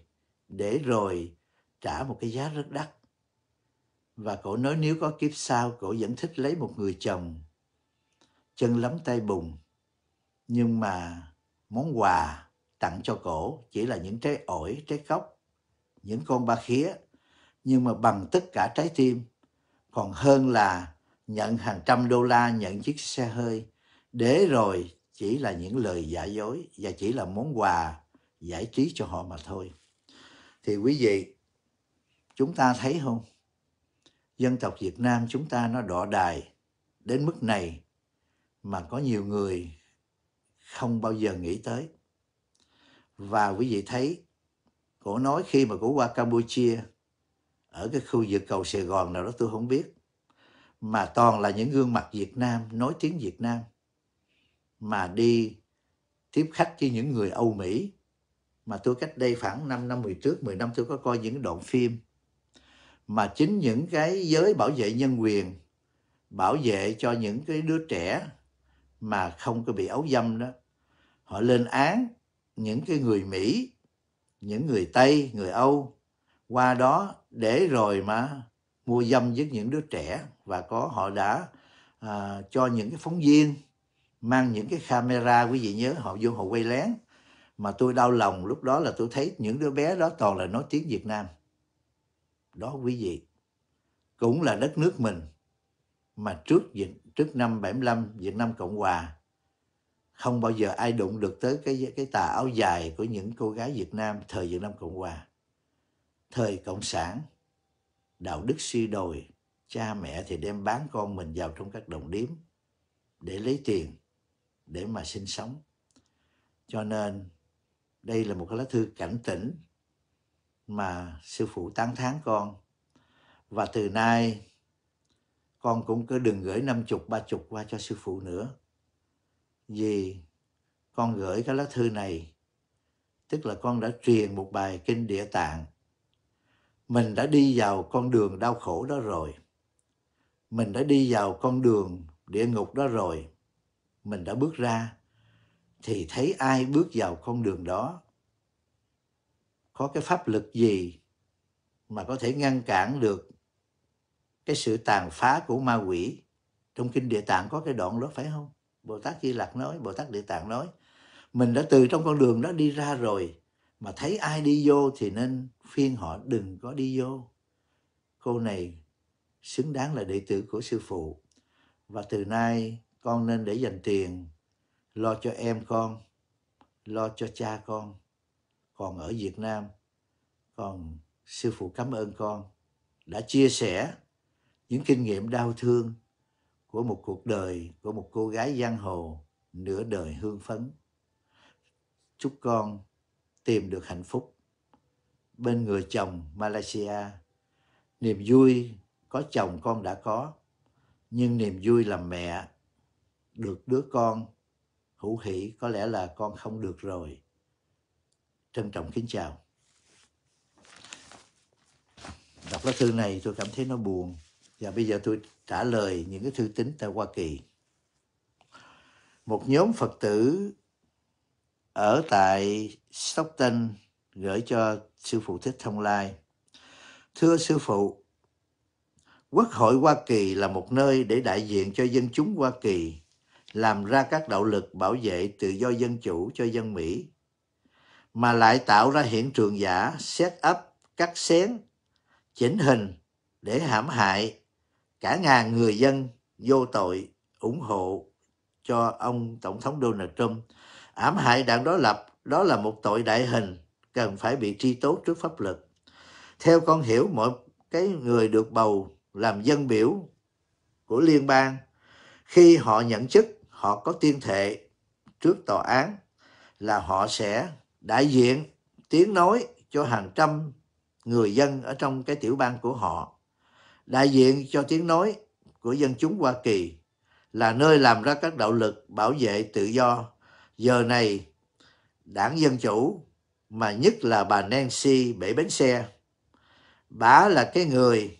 để rồi trả một cái giá rất đắt. Và cổ nói nếu có kiếp sau cổ vẫn thích lấy một người chồng chân lắm tay bùn nhưng mà món quà tặng cho cổ chỉ là những trái ổi, trái cốc, những con ba khía nhưng mà bằng tất cả trái tim còn hơn là nhận hàng trăm đô la nhận chiếc xe hơi để rồi chỉ là những lời giả dối và chỉ là món quà giải trí cho họ mà thôi. Thì quý vị, chúng ta thấy không? Dân tộc Việt Nam chúng ta nó đọa đài đến mức này mà có nhiều người không bao giờ nghĩ tới. Và quý vị thấy, cổ nói khi mà cổ qua Campuchia, ở cái khu vực cầu Sài Gòn nào đó tôi không biết, mà toàn là những gương mặt Việt Nam, nói tiếng Việt Nam mà đi tiếp khách với những người Âu Mỹ mà tôi cách đây khoảng 5 năm về trước, 10 năm tôi có coi những đoạn phim mà chính những cái giới bảo vệ nhân quyền bảo vệ cho những cái đứa trẻ mà không có bị ấu dâm đó họ lên án những cái người Mỹ những người Tây, người Âu qua đó để rồi mà mua dâm với những đứa trẻ và có họ đã à, cho những cái phóng viên mang những cái camera quý vị nhớ họ vô họ quay lén mà tôi đau lòng lúc đó là tôi thấy những đứa bé đó toàn là nói tiếng Việt Nam đó quý vị cũng là đất nước mình mà trước dịch trước năm 75 Việt Nam Cộng Hòa không bao giờ ai đụng được tới cái cái tà áo dài của những cô gái Việt Nam thời Việt Nam Cộng Hòa thời cộng sản đạo đức suy đồi cha mẹ thì đem bán con mình vào trong các đồng điếm để lấy tiền để mà sinh sống cho nên đây là một cái lá thư cảnh tỉnh mà sư phụ tán thán con và từ nay con cũng cứ đừng gửi năm chục ba chục qua cho sư phụ nữa vì con gửi cái lá thư này tức là con đã truyền một bài kinh địa tạng mình đã đi vào con đường đau khổ đó rồi mình đã đi vào con đường địa ngục đó rồi mình đã bước ra thì thấy ai bước vào con đường đó có cái pháp lực gì mà có thể ngăn cản được cái sự tàn phá của ma quỷ trong kinh địa tạng có cái đoạn đó phải không bồ tát di lặc nói bồ tát địa tạng nói mình đã từ trong con đường đó đi ra rồi mà thấy ai đi vô thì nên phiên họ đừng có đi vô cô này xứng đáng là đệ tử của sư phụ và từ nay con nên để dành tiền lo cho em con lo cho cha con còn ở việt nam còn sư phụ cảm ơn con đã chia sẻ những kinh nghiệm đau thương của một cuộc đời của một cô gái giang hồ nửa đời hương phấn chúc con tìm được hạnh phúc bên người chồng malaysia niềm vui có chồng con đã có nhưng niềm vui làm mẹ được đứa con hữu hỷ có lẽ là con không được rồi trân trọng kính chào đọc lá thư này tôi cảm thấy nó buồn và bây giờ tôi trả lời những cái thư tín tại Hoa Kỳ một nhóm Phật tử ở tại Stockton gửi cho sư phụ Thích Thông Lai thưa sư phụ Quốc hội Hoa Kỳ là một nơi để đại diện cho dân chúng Hoa Kỳ làm ra các đạo lực bảo vệ tự do dân chủ cho dân Mỹ, mà lại tạo ra hiện trường giả, xét up, cắt xén, chỉnh hình để hãm hại cả ngàn người dân vô tội ủng hộ cho ông Tổng thống Donald Trump. Ám hại đảng đối lập đó là một tội đại hình cần phải bị truy tố trước pháp luật. Theo con hiểu mỗi cái người được bầu làm dân biểu của liên bang khi họ nhận chức họ có tiên thệ trước tòa án là họ sẽ đại diện tiếng nói cho hàng trăm người dân ở trong cái tiểu bang của họ đại diện cho tiếng nói của dân chúng Hoa Kỳ là nơi làm ra các đạo lực bảo vệ tự do giờ này đảng Dân Chủ mà nhất là bà Nancy bể bánh xe bà là cái người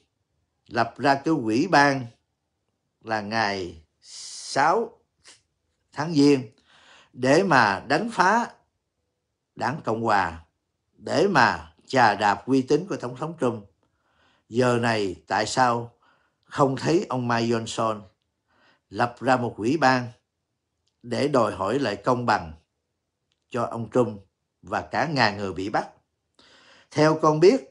lập ra cái quỹ ban là ngày 6 tháng Giêng để mà đánh phá đảng Cộng Hòa, để mà trà đạp uy tín của Tổng thống Trump. Giờ này tại sao không thấy ông Mike Johnson lập ra một quỹ ban để đòi hỏi lại công bằng cho ông Trump và cả ngàn người bị bắt. Theo con biết,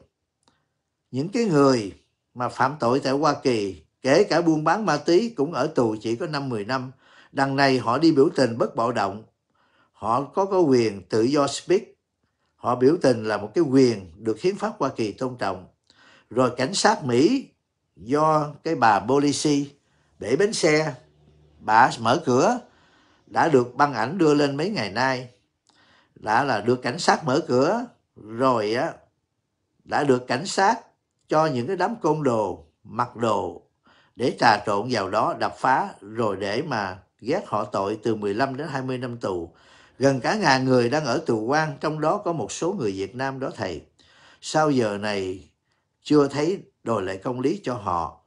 những cái người mà phạm tội tại Hoa Kỳ, kể cả buôn bán ma túy cũng ở tù chỉ có 5-10 năm Đằng này họ đi biểu tình bất bạo động. Họ có có quyền tự do speak. Họ biểu tình là một cái quyền được hiến pháp Hoa Kỳ tôn trọng. Rồi cảnh sát Mỹ do cái bà Polisi để bến xe, bà mở cửa, đã được băng ảnh đưa lên mấy ngày nay. Đã là được cảnh sát mở cửa, rồi á, đã được cảnh sát cho những cái đám côn đồ mặc đồ để trà trộn vào đó đập phá rồi để mà ghét họ tội từ 15 đến 20 năm tù. Gần cả ngàn người đang ở tù quan, trong đó có một số người Việt Nam đó thầy. Sau giờ này chưa thấy đòi lại công lý cho họ.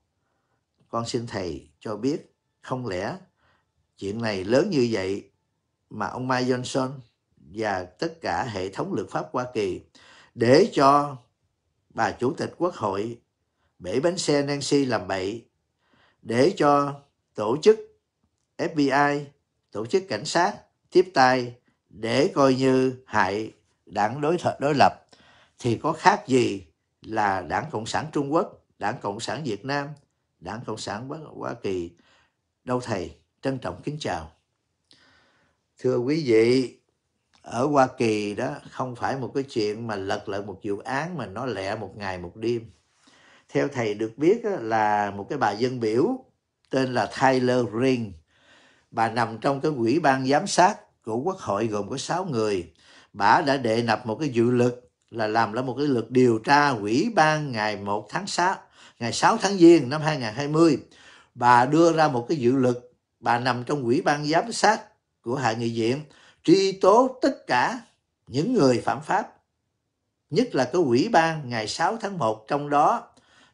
Con xin thầy cho biết, không lẽ chuyện này lớn như vậy mà ông Mike Johnson và tất cả hệ thống luật pháp Hoa Kỳ để cho bà Chủ tịch Quốc hội bể bánh xe Nancy làm bậy để cho tổ chức FBI, tổ chức cảnh sát tiếp tay để coi như hại đảng đối th- đối lập thì có khác gì là đảng cộng sản trung quốc đảng cộng sản việt nam đảng cộng sản hoa kỳ đâu thầy trân trọng kính chào thưa quý vị ở hoa kỳ đó không phải một cái chuyện mà lật lại một vụ án mà nó lẹ một ngày một đêm theo thầy được biết là một cái bà dân biểu tên là Tyler Ring Bà nằm trong cái quỹ ban giám sát của Quốc hội gồm có 6 người. Bà đã đệ nập một cái dự luật là làm lại một cái luật điều tra quỹ ban ngày 1 tháng 6, ngày 6 tháng Giêng năm 2020. Bà đưa ra một cái dự luật, bà nằm trong quỹ ban giám sát của Hạ nghị viện truy tố tất cả những người phạm pháp. Nhất là cái quỹ ban ngày 6 tháng 1 trong đó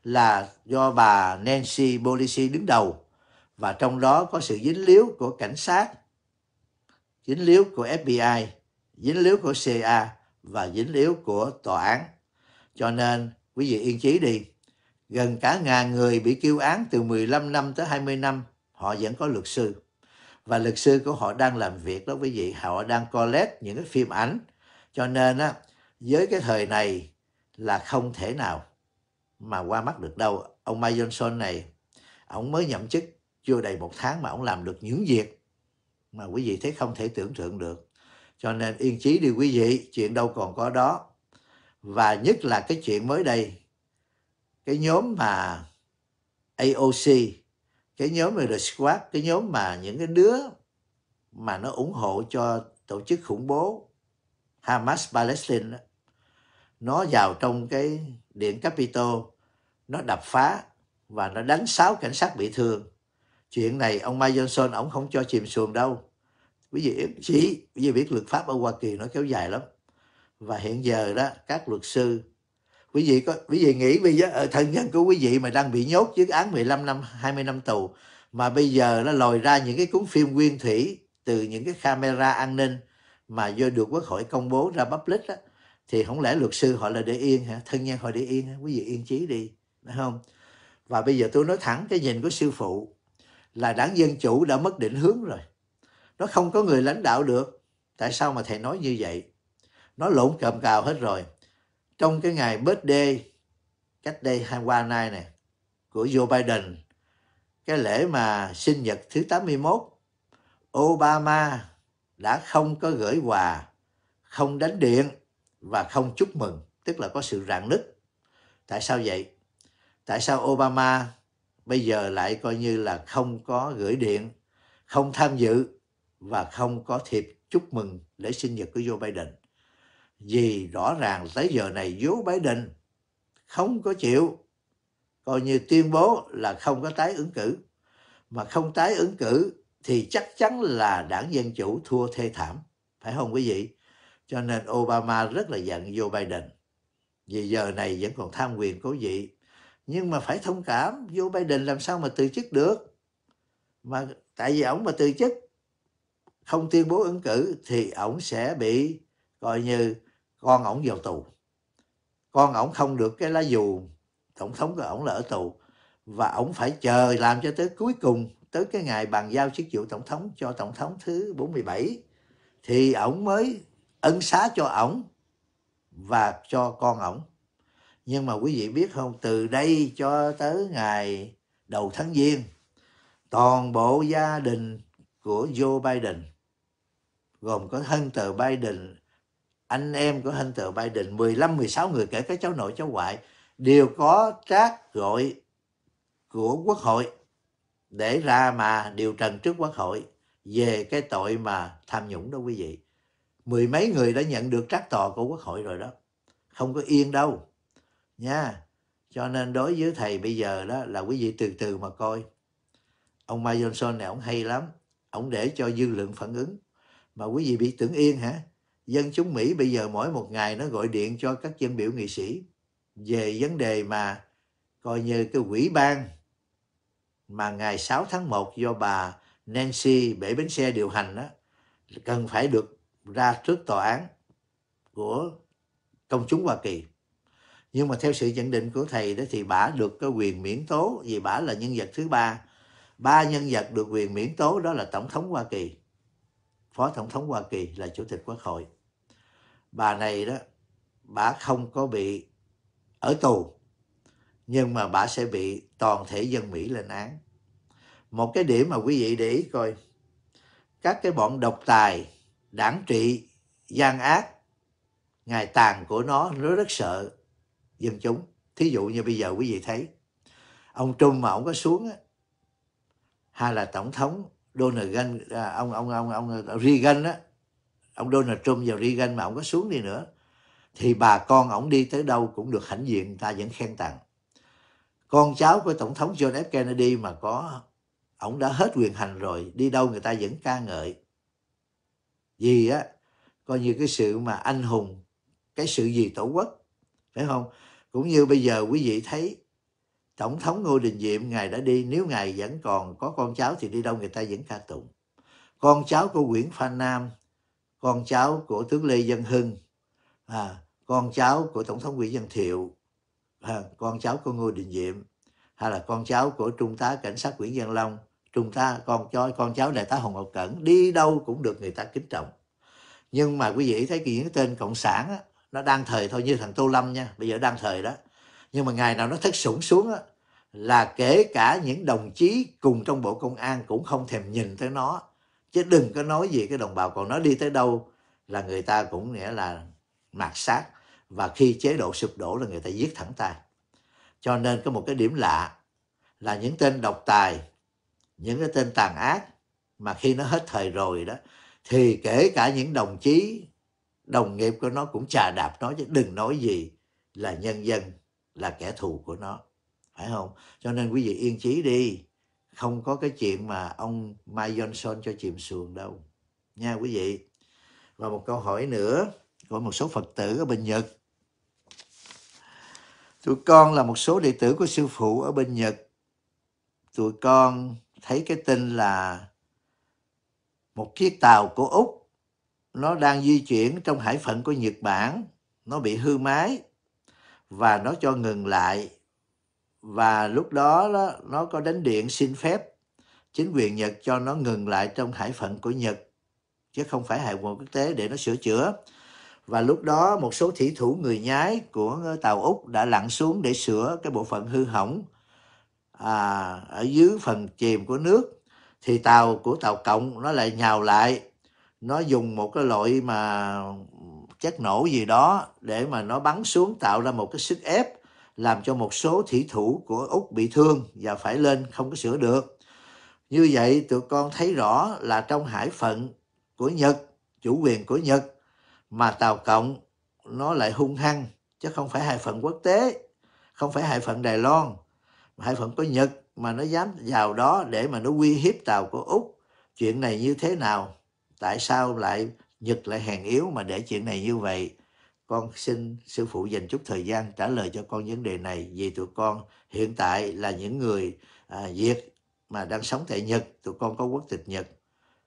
là do bà Nancy Pelosi đứng đầu và trong đó có sự dính líu của cảnh sát, dính líu của FBI, dính líu của CIA và dính líu của tòa án. Cho nên quý vị yên chí đi, gần cả ngàn người bị kêu án từ 15 năm tới 20 năm, họ vẫn có luật sư. Và luật sư của họ đang làm việc đó quý vị, họ đang collect những cái phim ảnh. Cho nên á, với cái thời này là không thể nào mà qua mắt được đâu. Ông Mike Johnson này, ông mới nhậm chức chưa đầy một tháng mà ông làm được những việc mà quý vị thấy không thể tưởng tượng được cho nên yên chí đi quý vị chuyện đâu còn có đó và nhất là cái chuyện mới đây cái nhóm mà AOC cái nhóm mà The Squad cái nhóm mà những cái đứa mà nó ủng hộ cho tổ chức khủng bố Hamas Palestine đó, nó vào trong cái điện Capitol nó đập phá và nó đánh sáu cảnh sát bị thương chuyện này ông Mike Johnson ông không cho chìm xuồng đâu quý vị yên chỉ quý vị biết luật pháp ở Hoa Kỳ nó kéo dài lắm và hiện giờ đó các luật sư quý vị có quý vị nghĩ bây giờ ờ, thân nhân của quý vị mà đang bị nhốt trước án 15 năm 20 năm tù mà bây giờ nó lòi ra những cái cuốn phim nguyên thủy từ những cái camera an ninh mà do được quốc hội công bố ra public á thì không lẽ luật sư họ là để yên hả thân nhân họ để yên hả quý vị yên chí đi phải không và bây giờ tôi nói thẳng cái nhìn của sư phụ là đảng Dân Chủ đã mất định hướng rồi. Nó không có người lãnh đạo được. Tại sao mà thầy nói như vậy? Nó lộn cầm cào hết rồi. Trong cái ngày birthday, cách đây hai qua nay này của Joe Biden, cái lễ mà sinh nhật thứ 81, Obama đã không có gửi quà, không đánh điện và không chúc mừng, tức là có sự rạn nứt. Tại sao vậy? Tại sao Obama bây giờ lại coi như là không có gửi điện, không tham dự và không có thiệp chúc mừng lễ sinh nhật của Joe Biden. Vì rõ ràng tới giờ này Joe Biden không có chịu, coi như tuyên bố là không có tái ứng cử. Mà không tái ứng cử thì chắc chắn là đảng Dân Chủ thua thê thảm, phải không quý vị? Cho nên Obama rất là giận Joe Biden. Vì giờ này vẫn còn tham quyền cố vị nhưng mà phải thông cảm Joe Biden làm sao mà từ chức được mà tại vì ổng mà từ chức không tuyên bố ứng cử thì ổng sẽ bị coi như con ổng vào tù con ổng không được cái lá dù tổng thống của ổng là ở tù và ổng phải chờ làm cho tới cuối cùng tới cái ngày bàn giao chức vụ tổng thống cho tổng thống thứ 47 thì ổng mới ân xá cho ổng và cho con ổng nhưng mà quý vị biết không từ đây cho tới ngày đầu tháng giêng toàn bộ gia đình của Joe Biden gồm có thân tờ Biden anh em của thân tờ Biden 15 16 người kể cả cháu nội cháu ngoại đều có trác gọi của quốc hội để ra mà điều trần trước quốc hội về cái tội mà tham nhũng đó quý vị mười mấy người đã nhận được trác tòa của quốc hội rồi đó không có yên đâu nha cho nên đối với thầy bây giờ đó là quý vị từ từ mà coi ông Mike Johnson này ông hay lắm ông để cho dư luận phản ứng mà quý vị bị tưởng yên hả dân chúng Mỹ bây giờ mỗi một ngày nó gọi điện cho các dân biểu nghị sĩ về vấn đề mà coi như cái quỹ ban mà ngày 6 tháng 1 do bà Nancy bể bến xe điều hành đó cần phải được ra trước tòa án của công chúng Hoa Kỳ nhưng mà theo sự nhận định của thầy đó thì bà được cái quyền miễn tố vì bà là nhân vật thứ ba ba nhân vật được quyền miễn tố đó là tổng thống hoa kỳ phó tổng thống hoa kỳ là chủ tịch quốc hội bà này đó bà không có bị ở tù nhưng mà bà sẽ bị toàn thể dân mỹ lên án một cái điểm mà quý vị để ý coi các cái bọn độc tài đảng trị gian ác ngày tàn của nó nó rất sợ dân chúng thí dụ như bây giờ quý vị thấy ông Trung mà ông có xuống hay là tổng thống Donald Gun à, ông ông ông ông Reagan đó, ông Donald Trump và Reagan mà ông có xuống đi nữa thì bà con ông đi tới đâu cũng được hãnh diện người ta vẫn khen tặng con cháu của tổng thống John F Kennedy mà có ông đã hết quyền hành rồi đi đâu người ta vẫn ca ngợi vì á coi như cái sự mà anh hùng cái sự gì tổ quốc phải không cũng như bây giờ quý vị thấy tổng thống ngô đình diệm ngài đã đi nếu ngài vẫn còn có con cháu thì đi đâu người ta vẫn ca tụng con cháu của nguyễn phan nam con cháu của tướng lê dân hưng à, con cháu của tổng thống nguyễn văn thiệu à, con cháu của ngô đình diệm hay là con cháu của trung tá cảnh sát nguyễn văn long trung tá con cho con cháu đại tá hồng ngọc cẩn đi đâu cũng được người ta kính trọng nhưng mà quý vị thấy cái những tên cộng sản á, nó đang thời thôi như thằng tô lâm nha bây giờ đang thời đó nhưng mà ngày nào nó thất sủng xuống á là kể cả những đồng chí cùng trong bộ công an cũng không thèm nhìn tới nó chứ đừng có nói gì cái đồng bào còn nó đi tới đâu là người ta cũng nghĩa là mạt sát và khi chế độ sụp đổ là người ta giết thẳng tay cho nên có một cái điểm lạ là những tên độc tài những cái tên tàn ác mà khi nó hết thời rồi đó thì kể cả những đồng chí đồng nghiệp của nó cũng trà đạp nó chứ đừng nói gì là nhân dân là kẻ thù của nó phải không cho nên quý vị yên chí đi không có cái chuyện mà ông Mike Johnson cho chìm xuồng đâu nha quý vị và một câu hỏi nữa của một số Phật tử ở bên Nhật tụi con là một số đệ tử của sư phụ ở bên Nhật tụi con thấy cái tin là một chiếc tàu của Úc nó đang di chuyển trong hải phận của Nhật Bản, nó bị hư máy và nó cho ngừng lại. Và lúc đó nó, nó có đánh điện xin phép chính quyền Nhật cho nó ngừng lại trong hải phận của Nhật chứ không phải hải quân quốc tế để nó sửa chữa. Và lúc đó một số thủy thủ người nhái của tàu Úc đã lặn xuống để sửa cái bộ phận hư hỏng à, ở dưới phần chìm của nước thì tàu của tàu cộng nó lại nhào lại nó dùng một cái loại mà chất nổ gì đó để mà nó bắn xuống tạo ra một cái sức ép làm cho một số thủy thủ của Úc bị thương và phải lên không có sửa được. Như vậy tụi con thấy rõ là trong hải phận của Nhật, chủ quyền của Nhật mà Tàu Cộng nó lại hung hăng chứ không phải hải phận quốc tế, không phải hải phận Đài Loan, hải phận của Nhật mà nó dám vào đó để mà nó uy hiếp tàu của Úc. Chuyện này như thế nào tại sao lại Nhật lại hèn yếu mà để chuyện này như vậy? Con xin sư phụ dành chút thời gian trả lời cho con vấn đề này vì tụi con hiện tại là những người à, Việt mà đang sống tại Nhật, tụi con có quốc tịch Nhật.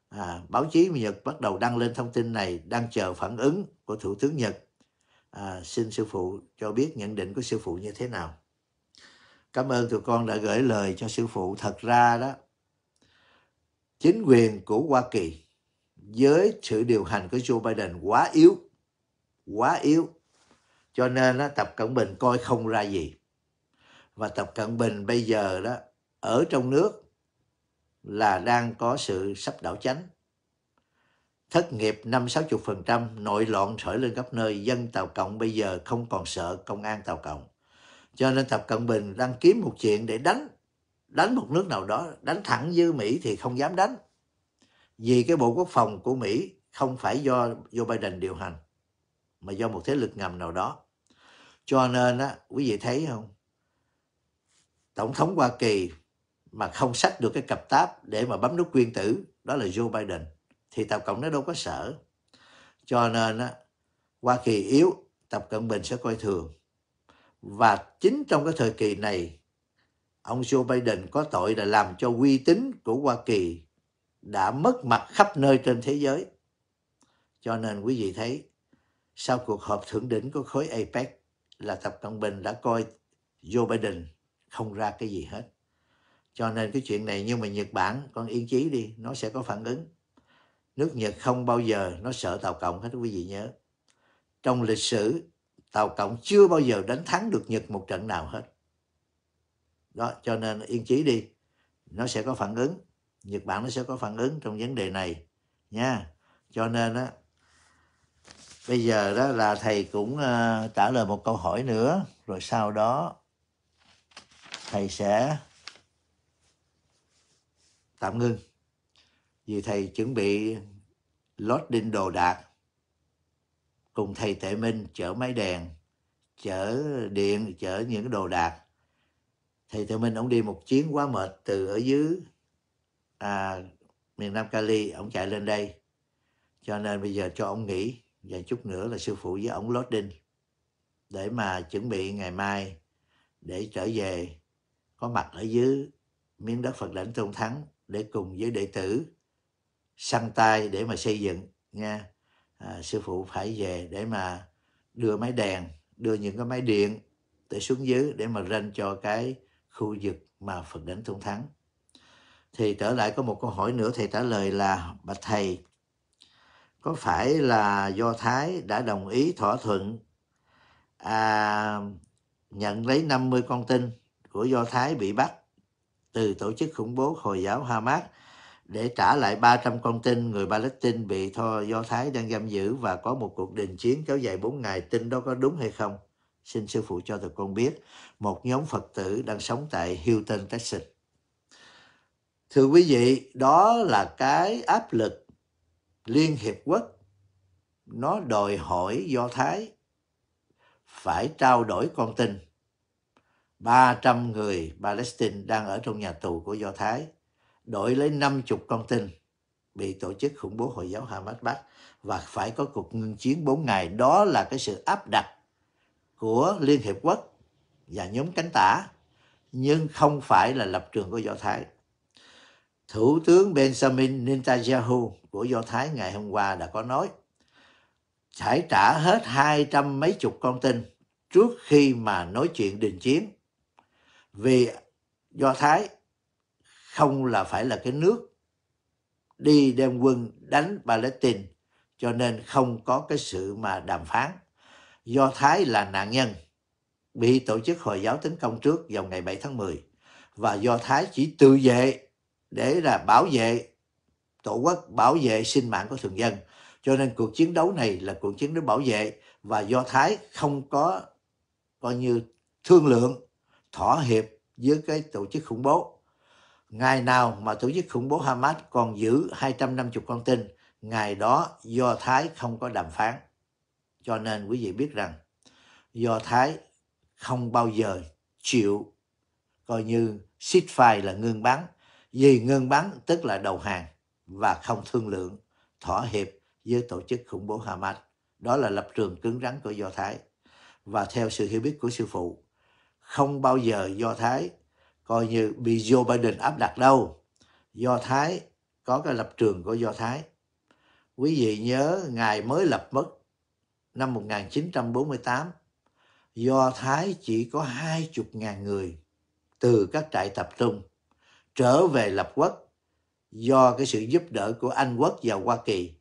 À, báo chí Nhật bắt đầu đăng lên thông tin này, đang chờ phản ứng của Thủ tướng Nhật. À, xin sư phụ cho biết nhận định của sư phụ như thế nào. Cảm ơn tụi con đã gửi lời cho sư phụ. Thật ra đó, chính quyền của Hoa Kỳ với sự điều hành của Joe Biden quá yếu quá yếu cho nên đó, Tập Cận Bình coi không ra gì và Tập Cận Bình bây giờ đó ở trong nước là đang có sự sắp đảo chánh thất nghiệp năm sáu chục phần trăm nội loạn sởi lên khắp nơi dân tàu cộng bây giờ không còn sợ công an tàu cộng cho nên tập cận bình đang kiếm một chuyện để đánh đánh một nước nào đó đánh thẳng với mỹ thì không dám đánh vì cái Bộ Quốc phòng của Mỹ không phải do Joe Biden điều hành mà do một thế lực ngầm nào đó. Cho nên á, quý vị thấy không? Tổng thống Hoa Kỳ mà không sách được cái cặp táp để mà bấm nút quyên tử đó là Joe Biden thì Tập Cộng nó đâu có sợ. Cho nên á, Hoa Kỳ yếu Tập Cận Bình sẽ coi thường. Và chính trong cái thời kỳ này ông Joe Biden có tội là làm cho uy tín của Hoa Kỳ đã mất mặt khắp nơi trên thế giới. Cho nên quý vị thấy, sau cuộc họp thượng đỉnh của khối APEC là Tập Cận Bình đã coi Joe Biden không ra cái gì hết. Cho nên cái chuyện này nhưng mà Nhật Bản, còn yên chí đi, nó sẽ có phản ứng. Nước Nhật không bao giờ nó sợ Tàu Cộng hết quý vị nhớ. Trong lịch sử, Tàu Cộng chưa bao giờ đánh thắng được Nhật một trận nào hết. Đó, cho nên yên chí đi, nó sẽ có phản ứng. Nhật Bản nó sẽ có phản ứng trong vấn đề này nha cho nên á bây giờ đó là thầy cũng uh, trả lời một câu hỏi nữa rồi sau đó thầy sẽ tạm ngưng vì thầy chuẩn bị lót đinh đồ đạc cùng thầy tệ minh chở máy đèn chở điện chở những đồ đạc thầy tệ minh ông đi một chuyến quá mệt từ ở dưới à, miền Nam Cali ông chạy lên đây cho nên bây giờ cho ông nghỉ và chút nữa là sư phụ với ông lót đinh để mà chuẩn bị ngày mai để trở về có mặt ở dưới miếng đất Phật lãnh Tôn Thắng để cùng với đệ tử săn tay để mà xây dựng nha à, sư phụ phải về để mà đưa máy đèn đưa những cái máy điện để xuống dưới để mà rên cho cái khu vực mà Phật đến thông thắng thì trở lại có một câu hỏi nữa thầy trả lời là bà thầy có phải là do thái đã đồng ý thỏa thuận à, nhận lấy 50 con tin của do thái bị bắt từ tổ chức khủng bố hồi giáo hamas để trả lại 300 con tin người Palestine bị tho Do Thái đang giam giữ và có một cuộc đình chiến kéo dài 4 ngày. Tin đó có đúng hay không? Xin sư phụ cho tụi con biết. Một nhóm Phật tử đang sống tại Houston Texas. Thưa quý vị, đó là cái áp lực Liên Hiệp Quốc nó đòi hỏi Do Thái phải trao đổi con tin. 300 người Palestine đang ở trong nhà tù của Do Thái đổi lấy 50 con tin bị tổ chức khủng bố Hồi giáo Hamas bắt và phải có cuộc ngưng chiến 4 ngày. Đó là cái sự áp đặt của Liên Hiệp Quốc và nhóm cánh tả nhưng không phải là lập trường của Do Thái. Thủ tướng Benjamin Netanyahu của Do Thái ngày hôm qua đã có nói phải trả hết hai trăm mấy chục con tin trước khi mà nói chuyện đình chiến. Vì Do Thái không là phải là cái nước đi đem quân đánh Palestine cho nên không có cái sự mà đàm phán. Do Thái là nạn nhân bị tổ chức Hồi giáo tấn công trước vào ngày 7 tháng 10 và Do Thái chỉ tự vệ để là bảo vệ tổ quốc, bảo vệ sinh mạng của thường dân. Cho nên cuộc chiến đấu này là cuộc chiến đấu bảo vệ và Do Thái không có coi như thương lượng, thỏa hiệp với cái tổ chức khủng bố. Ngày nào mà tổ chức khủng bố Hamas còn giữ 250 con tin, ngày đó Do Thái không có đàm phán. Cho nên quý vị biết rằng Do Thái không bao giờ chịu coi như ceasefire là ngưng bắn vì ngừng bắn tức là đầu hàng và không thương lượng, thỏa hiệp với tổ chức khủng bố Hamas. Đó là lập trường cứng rắn của Do Thái. Và theo sự hiểu biết của sư phụ, không bao giờ Do Thái coi như bị Joe Biden áp đặt đâu. Do Thái có cái lập trường của Do Thái. Quý vị nhớ ngài mới lập mất năm 1948, Do Thái chỉ có 20.000 người từ các trại tập trung trở về lập quốc do cái sự giúp đỡ của Anh quốc và Hoa Kỳ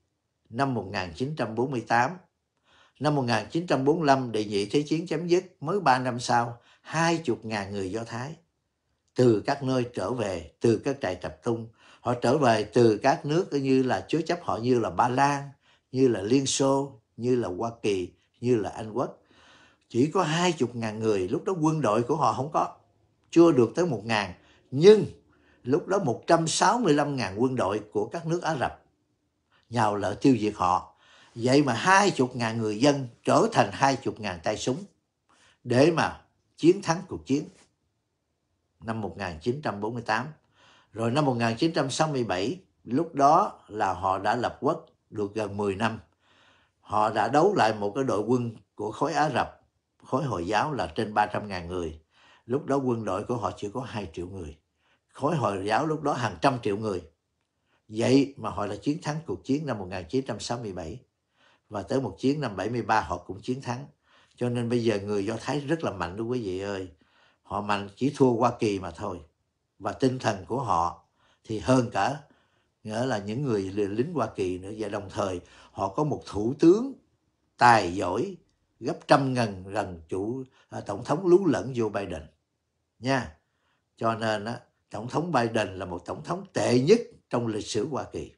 năm 1948. Năm 1945, đề nghị thế chiến chấm dứt, mới 3 năm sau, 20.000 người Do Thái từ các nơi trở về, từ các trại tập trung, họ trở về từ các nước như là chứa chấp họ như là Ba Lan, như là Liên Xô, như là Hoa Kỳ, như là Anh Quốc. Chỉ có 20.000 người, lúc đó quân đội của họ không có, chưa được tới 1.000. Nhưng lúc đó 165.000 quân đội của các nước Ả Rập nhào lợ tiêu diệt họ. Vậy mà 20.000 người dân trở thành 20.000 tay súng để mà chiến thắng cuộc chiến năm 1948. Rồi năm 1967, lúc đó là họ đã lập quốc được gần 10 năm. Họ đã đấu lại một cái đội quân của khối Ả Rập, khối Hồi giáo là trên 300.000 người. Lúc đó quân đội của họ chỉ có 2 triệu người khối Hồi giáo lúc đó hàng trăm triệu người. Vậy mà họ là chiến thắng cuộc chiến năm 1967 và tới một chiến năm 73 họ cũng chiến thắng. Cho nên bây giờ người Do Thái rất là mạnh đó quý vị ơi. Họ mạnh chỉ thua Hoa Kỳ mà thôi. Và tinh thần của họ thì hơn cả nghĩa là những người lính Hoa Kỳ nữa. Và đồng thời họ có một thủ tướng tài giỏi gấp trăm ngàn lần chủ à, tổng thống lú lẫn Joe Biden. Nha. Cho nên á, Tổng thống Biden là một tổng thống tệ nhất trong lịch sử Hoa Kỳ.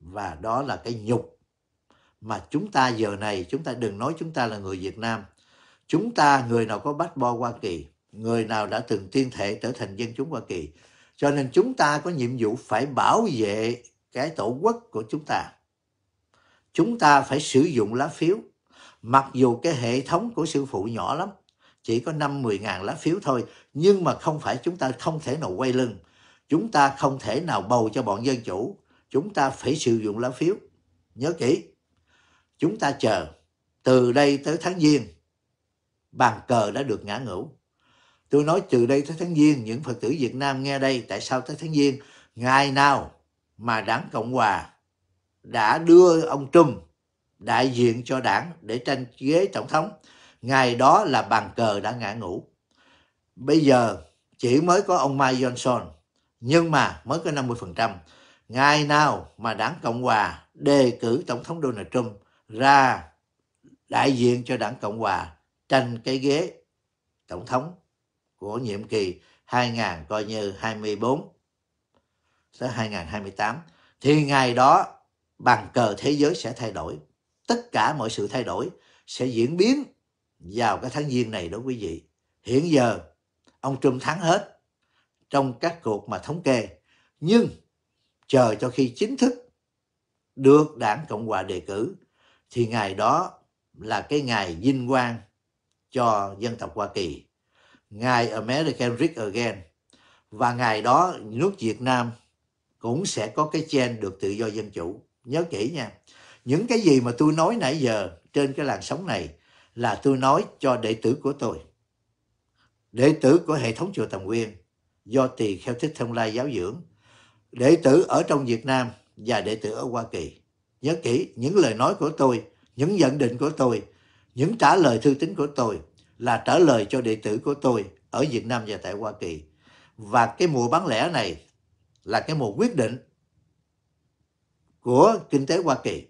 Và đó là cái nhục mà chúng ta giờ này, chúng ta đừng nói chúng ta là người Việt Nam. Chúng ta, người nào có bắt bo Hoa Kỳ, người nào đã từng tiên thể trở thành dân chúng Hoa Kỳ. Cho nên chúng ta có nhiệm vụ phải bảo vệ cái tổ quốc của chúng ta. Chúng ta phải sử dụng lá phiếu. Mặc dù cái hệ thống của sư phụ nhỏ lắm, chỉ có 5-10 ngàn lá phiếu thôi, nhưng mà không phải chúng ta không thể nào quay lưng chúng ta không thể nào bầu cho bọn dân chủ chúng ta phải sử dụng lá phiếu nhớ kỹ chúng ta chờ từ đây tới tháng giêng bàn cờ đã được ngã ngũ tôi nói từ đây tới tháng giêng những phật tử việt nam nghe đây tại sao tới tháng giêng ngày nào mà đảng cộng hòa đã đưa ông trump đại diện cho đảng để tranh ghế tổng thống ngày đó là bàn cờ đã ngã ngũ bây giờ chỉ mới có ông Mike Johnson nhưng mà mới có 50%. Ngày nào mà đảng Cộng Hòa đề cử Tổng thống Donald Trump ra đại diện cho đảng Cộng Hòa tranh cái ghế Tổng thống của nhiệm kỳ 2000 coi như 24 tới 2028 thì ngày đó bàn cờ thế giới sẽ thay đổi. Tất cả mọi sự thay đổi sẽ diễn biến vào cái tháng giêng này đó quý vị. Hiện giờ ông Trump thắng hết trong các cuộc mà thống kê. Nhưng chờ cho khi chính thức được đảng Cộng hòa đề cử thì ngày đó là cái ngày vinh quang cho dân tộc Hoa Kỳ. Ngày American Rich Again. Và ngày đó nước Việt Nam cũng sẽ có cái chen được tự do dân chủ. Nhớ kỹ nha. Những cái gì mà tôi nói nãy giờ trên cái làn sóng này là tôi nói cho đệ tử của tôi đệ tử của hệ thống chùa Tầm Nguyên do tỳ kheo thích thông lai giáo dưỡng, đệ tử ở trong Việt Nam và đệ tử ở Hoa Kỳ. Nhớ kỹ những lời nói của tôi, những nhận định của tôi, những trả lời thư tín của tôi là trả lời cho đệ tử của tôi ở Việt Nam và tại Hoa Kỳ. Và cái mùa bán lẻ này là cái mùa quyết định của kinh tế Hoa Kỳ.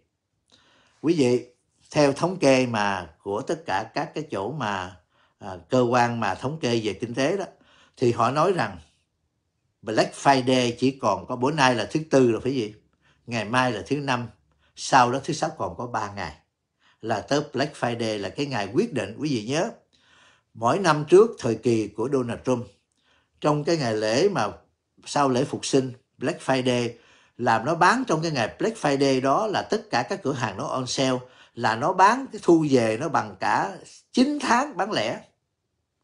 Quý vị, theo thống kê mà của tất cả các cái chỗ mà À, cơ quan mà thống kê về kinh tế đó thì họ nói rằng Black Friday chỉ còn có bữa nay là thứ tư rồi phải gì ngày mai là thứ năm sau đó thứ sáu còn có 3 ngày là tới Black Friday là cái ngày quyết định quý vị nhớ mỗi năm trước thời kỳ của Donald Trump trong cái ngày lễ mà sau lễ phục sinh Black Friday làm nó bán trong cái ngày Black Friday đó là tất cả các cửa hàng nó on sale là nó bán cái thu về nó bằng cả 9 tháng bán lẻ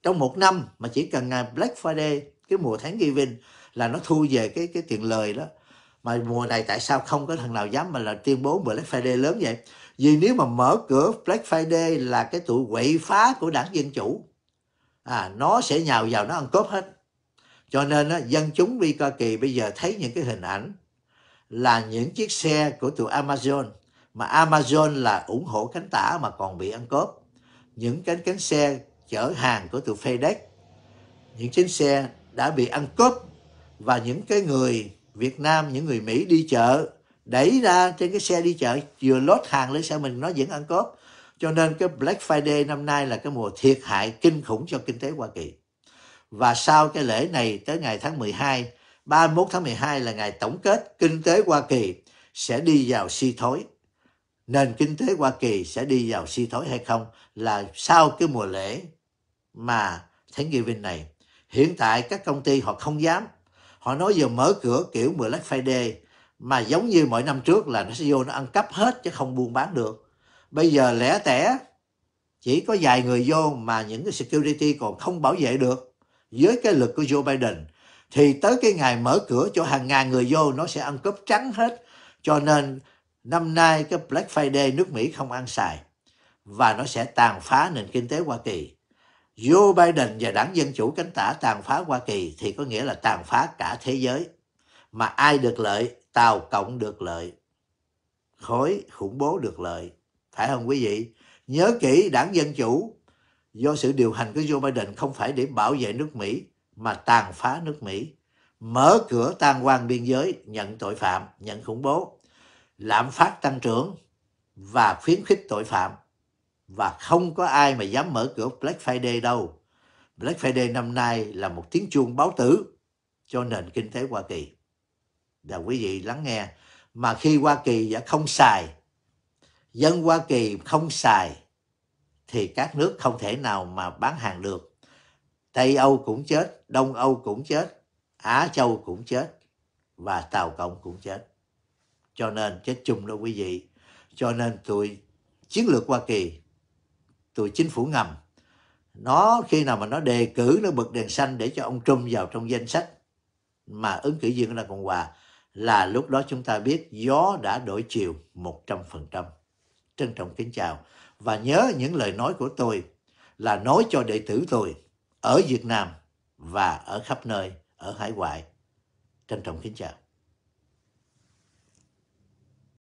trong một năm mà chỉ cần ngày Black Friday cái mùa tháng Giving là nó thu về cái cái tiền lời đó mà mùa này tại sao không có thằng nào dám mà là tuyên bố Black Friday lớn vậy vì nếu mà mở cửa Black Friday là cái tụi quậy phá của đảng Dân Chủ à, nó sẽ nhào vào nó ăn cướp hết cho nên á, dân chúng đi Hoa Kỳ bây giờ thấy những cái hình ảnh là những chiếc xe của tụi Amazon mà Amazon là ủng hộ cánh tả mà còn bị ăn cướp những cánh cánh xe chở hàng của tụi FedEx. Những chuyến xe đã bị ăn cướp và những cái người Việt Nam, những người Mỹ đi chợ đẩy ra trên cái xe đi chợ vừa lót hàng lên xe mình nó vẫn ăn cướp. Cho nên cái Black Friday năm nay là cái mùa thiệt hại kinh khủng cho kinh tế Hoa Kỳ. Và sau cái lễ này tới ngày tháng 12, 31 tháng 12 là ngày tổng kết kinh tế Hoa Kỳ sẽ đi vào suy si thối nền kinh tế Hoa Kỳ sẽ đi vào suy si thoái hay không là sau cái mùa lễ mà Thanksgiving này. Hiện tại các công ty họ không dám. Họ nói giờ mở cửa kiểu 10 Black Friday mà giống như mọi năm trước là nó sẽ vô nó ăn cắp hết chứ không buôn bán được. Bây giờ lẻ tẻ chỉ có vài người vô mà những cái security còn không bảo vệ được. Với cái lực của Joe Biden thì tới cái ngày mở cửa cho hàng ngàn người vô nó sẽ ăn cướp trắng hết. Cho nên năm nay cái Black Friday nước Mỹ không ăn xài và nó sẽ tàn phá nền kinh tế Hoa Kỳ. Joe Biden và đảng Dân Chủ cánh tả tàn phá Hoa Kỳ thì có nghĩa là tàn phá cả thế giới. Mà ai được lợi? Tàu Cộng được lợi. Khối khủng bố được lợi. Phải không quý vị? Nhớ kỹ đảng Dân Chủ do sự điều hành của Joe Biden không phải để bảo vệ nước Mỹ mà tàn phá nước Mỹ. Mở cửa tan quan biên giới, nhận tội phạm, nhận khủng bố lạm phát tăng trưởng và khuyến khích tội phạm. Và không có ai mà dám mở cửa Black Friday đâu. Black Friday năm nay là một tiếng chuông báo tử cho nền kinh tế Hoa Kỳ. Và quý vị lắng nghe, mà khi Hoa Kỳ đã không xài, dân Hoa Kỳ không xài, thì các nước không thể nào mà bán hàng được. Tây Âu cũng chết, Đông Âu cũng chết, Á Châu cũng chết và Tàu Cộng cũng chết cho nên chết chung đó quý vị cho nên tụi chiến lược Hoa Kỳ tụi chính phủ ngầm nó khi nào mà nó đề cử nó bật đèn xanh để cho ông Trump vào trong danh sách mà ứng cử viên là đảng Cộng Hòa là lúc đó chúng ta biết gió đã đổi chiều 100%. Trân trọng kính chào và nhớ những lời nói của tôi là nói cho đệ tử tôi ở Việt Nam và ở khắp nơi ở hải ngoại. Trân trọng kính chào.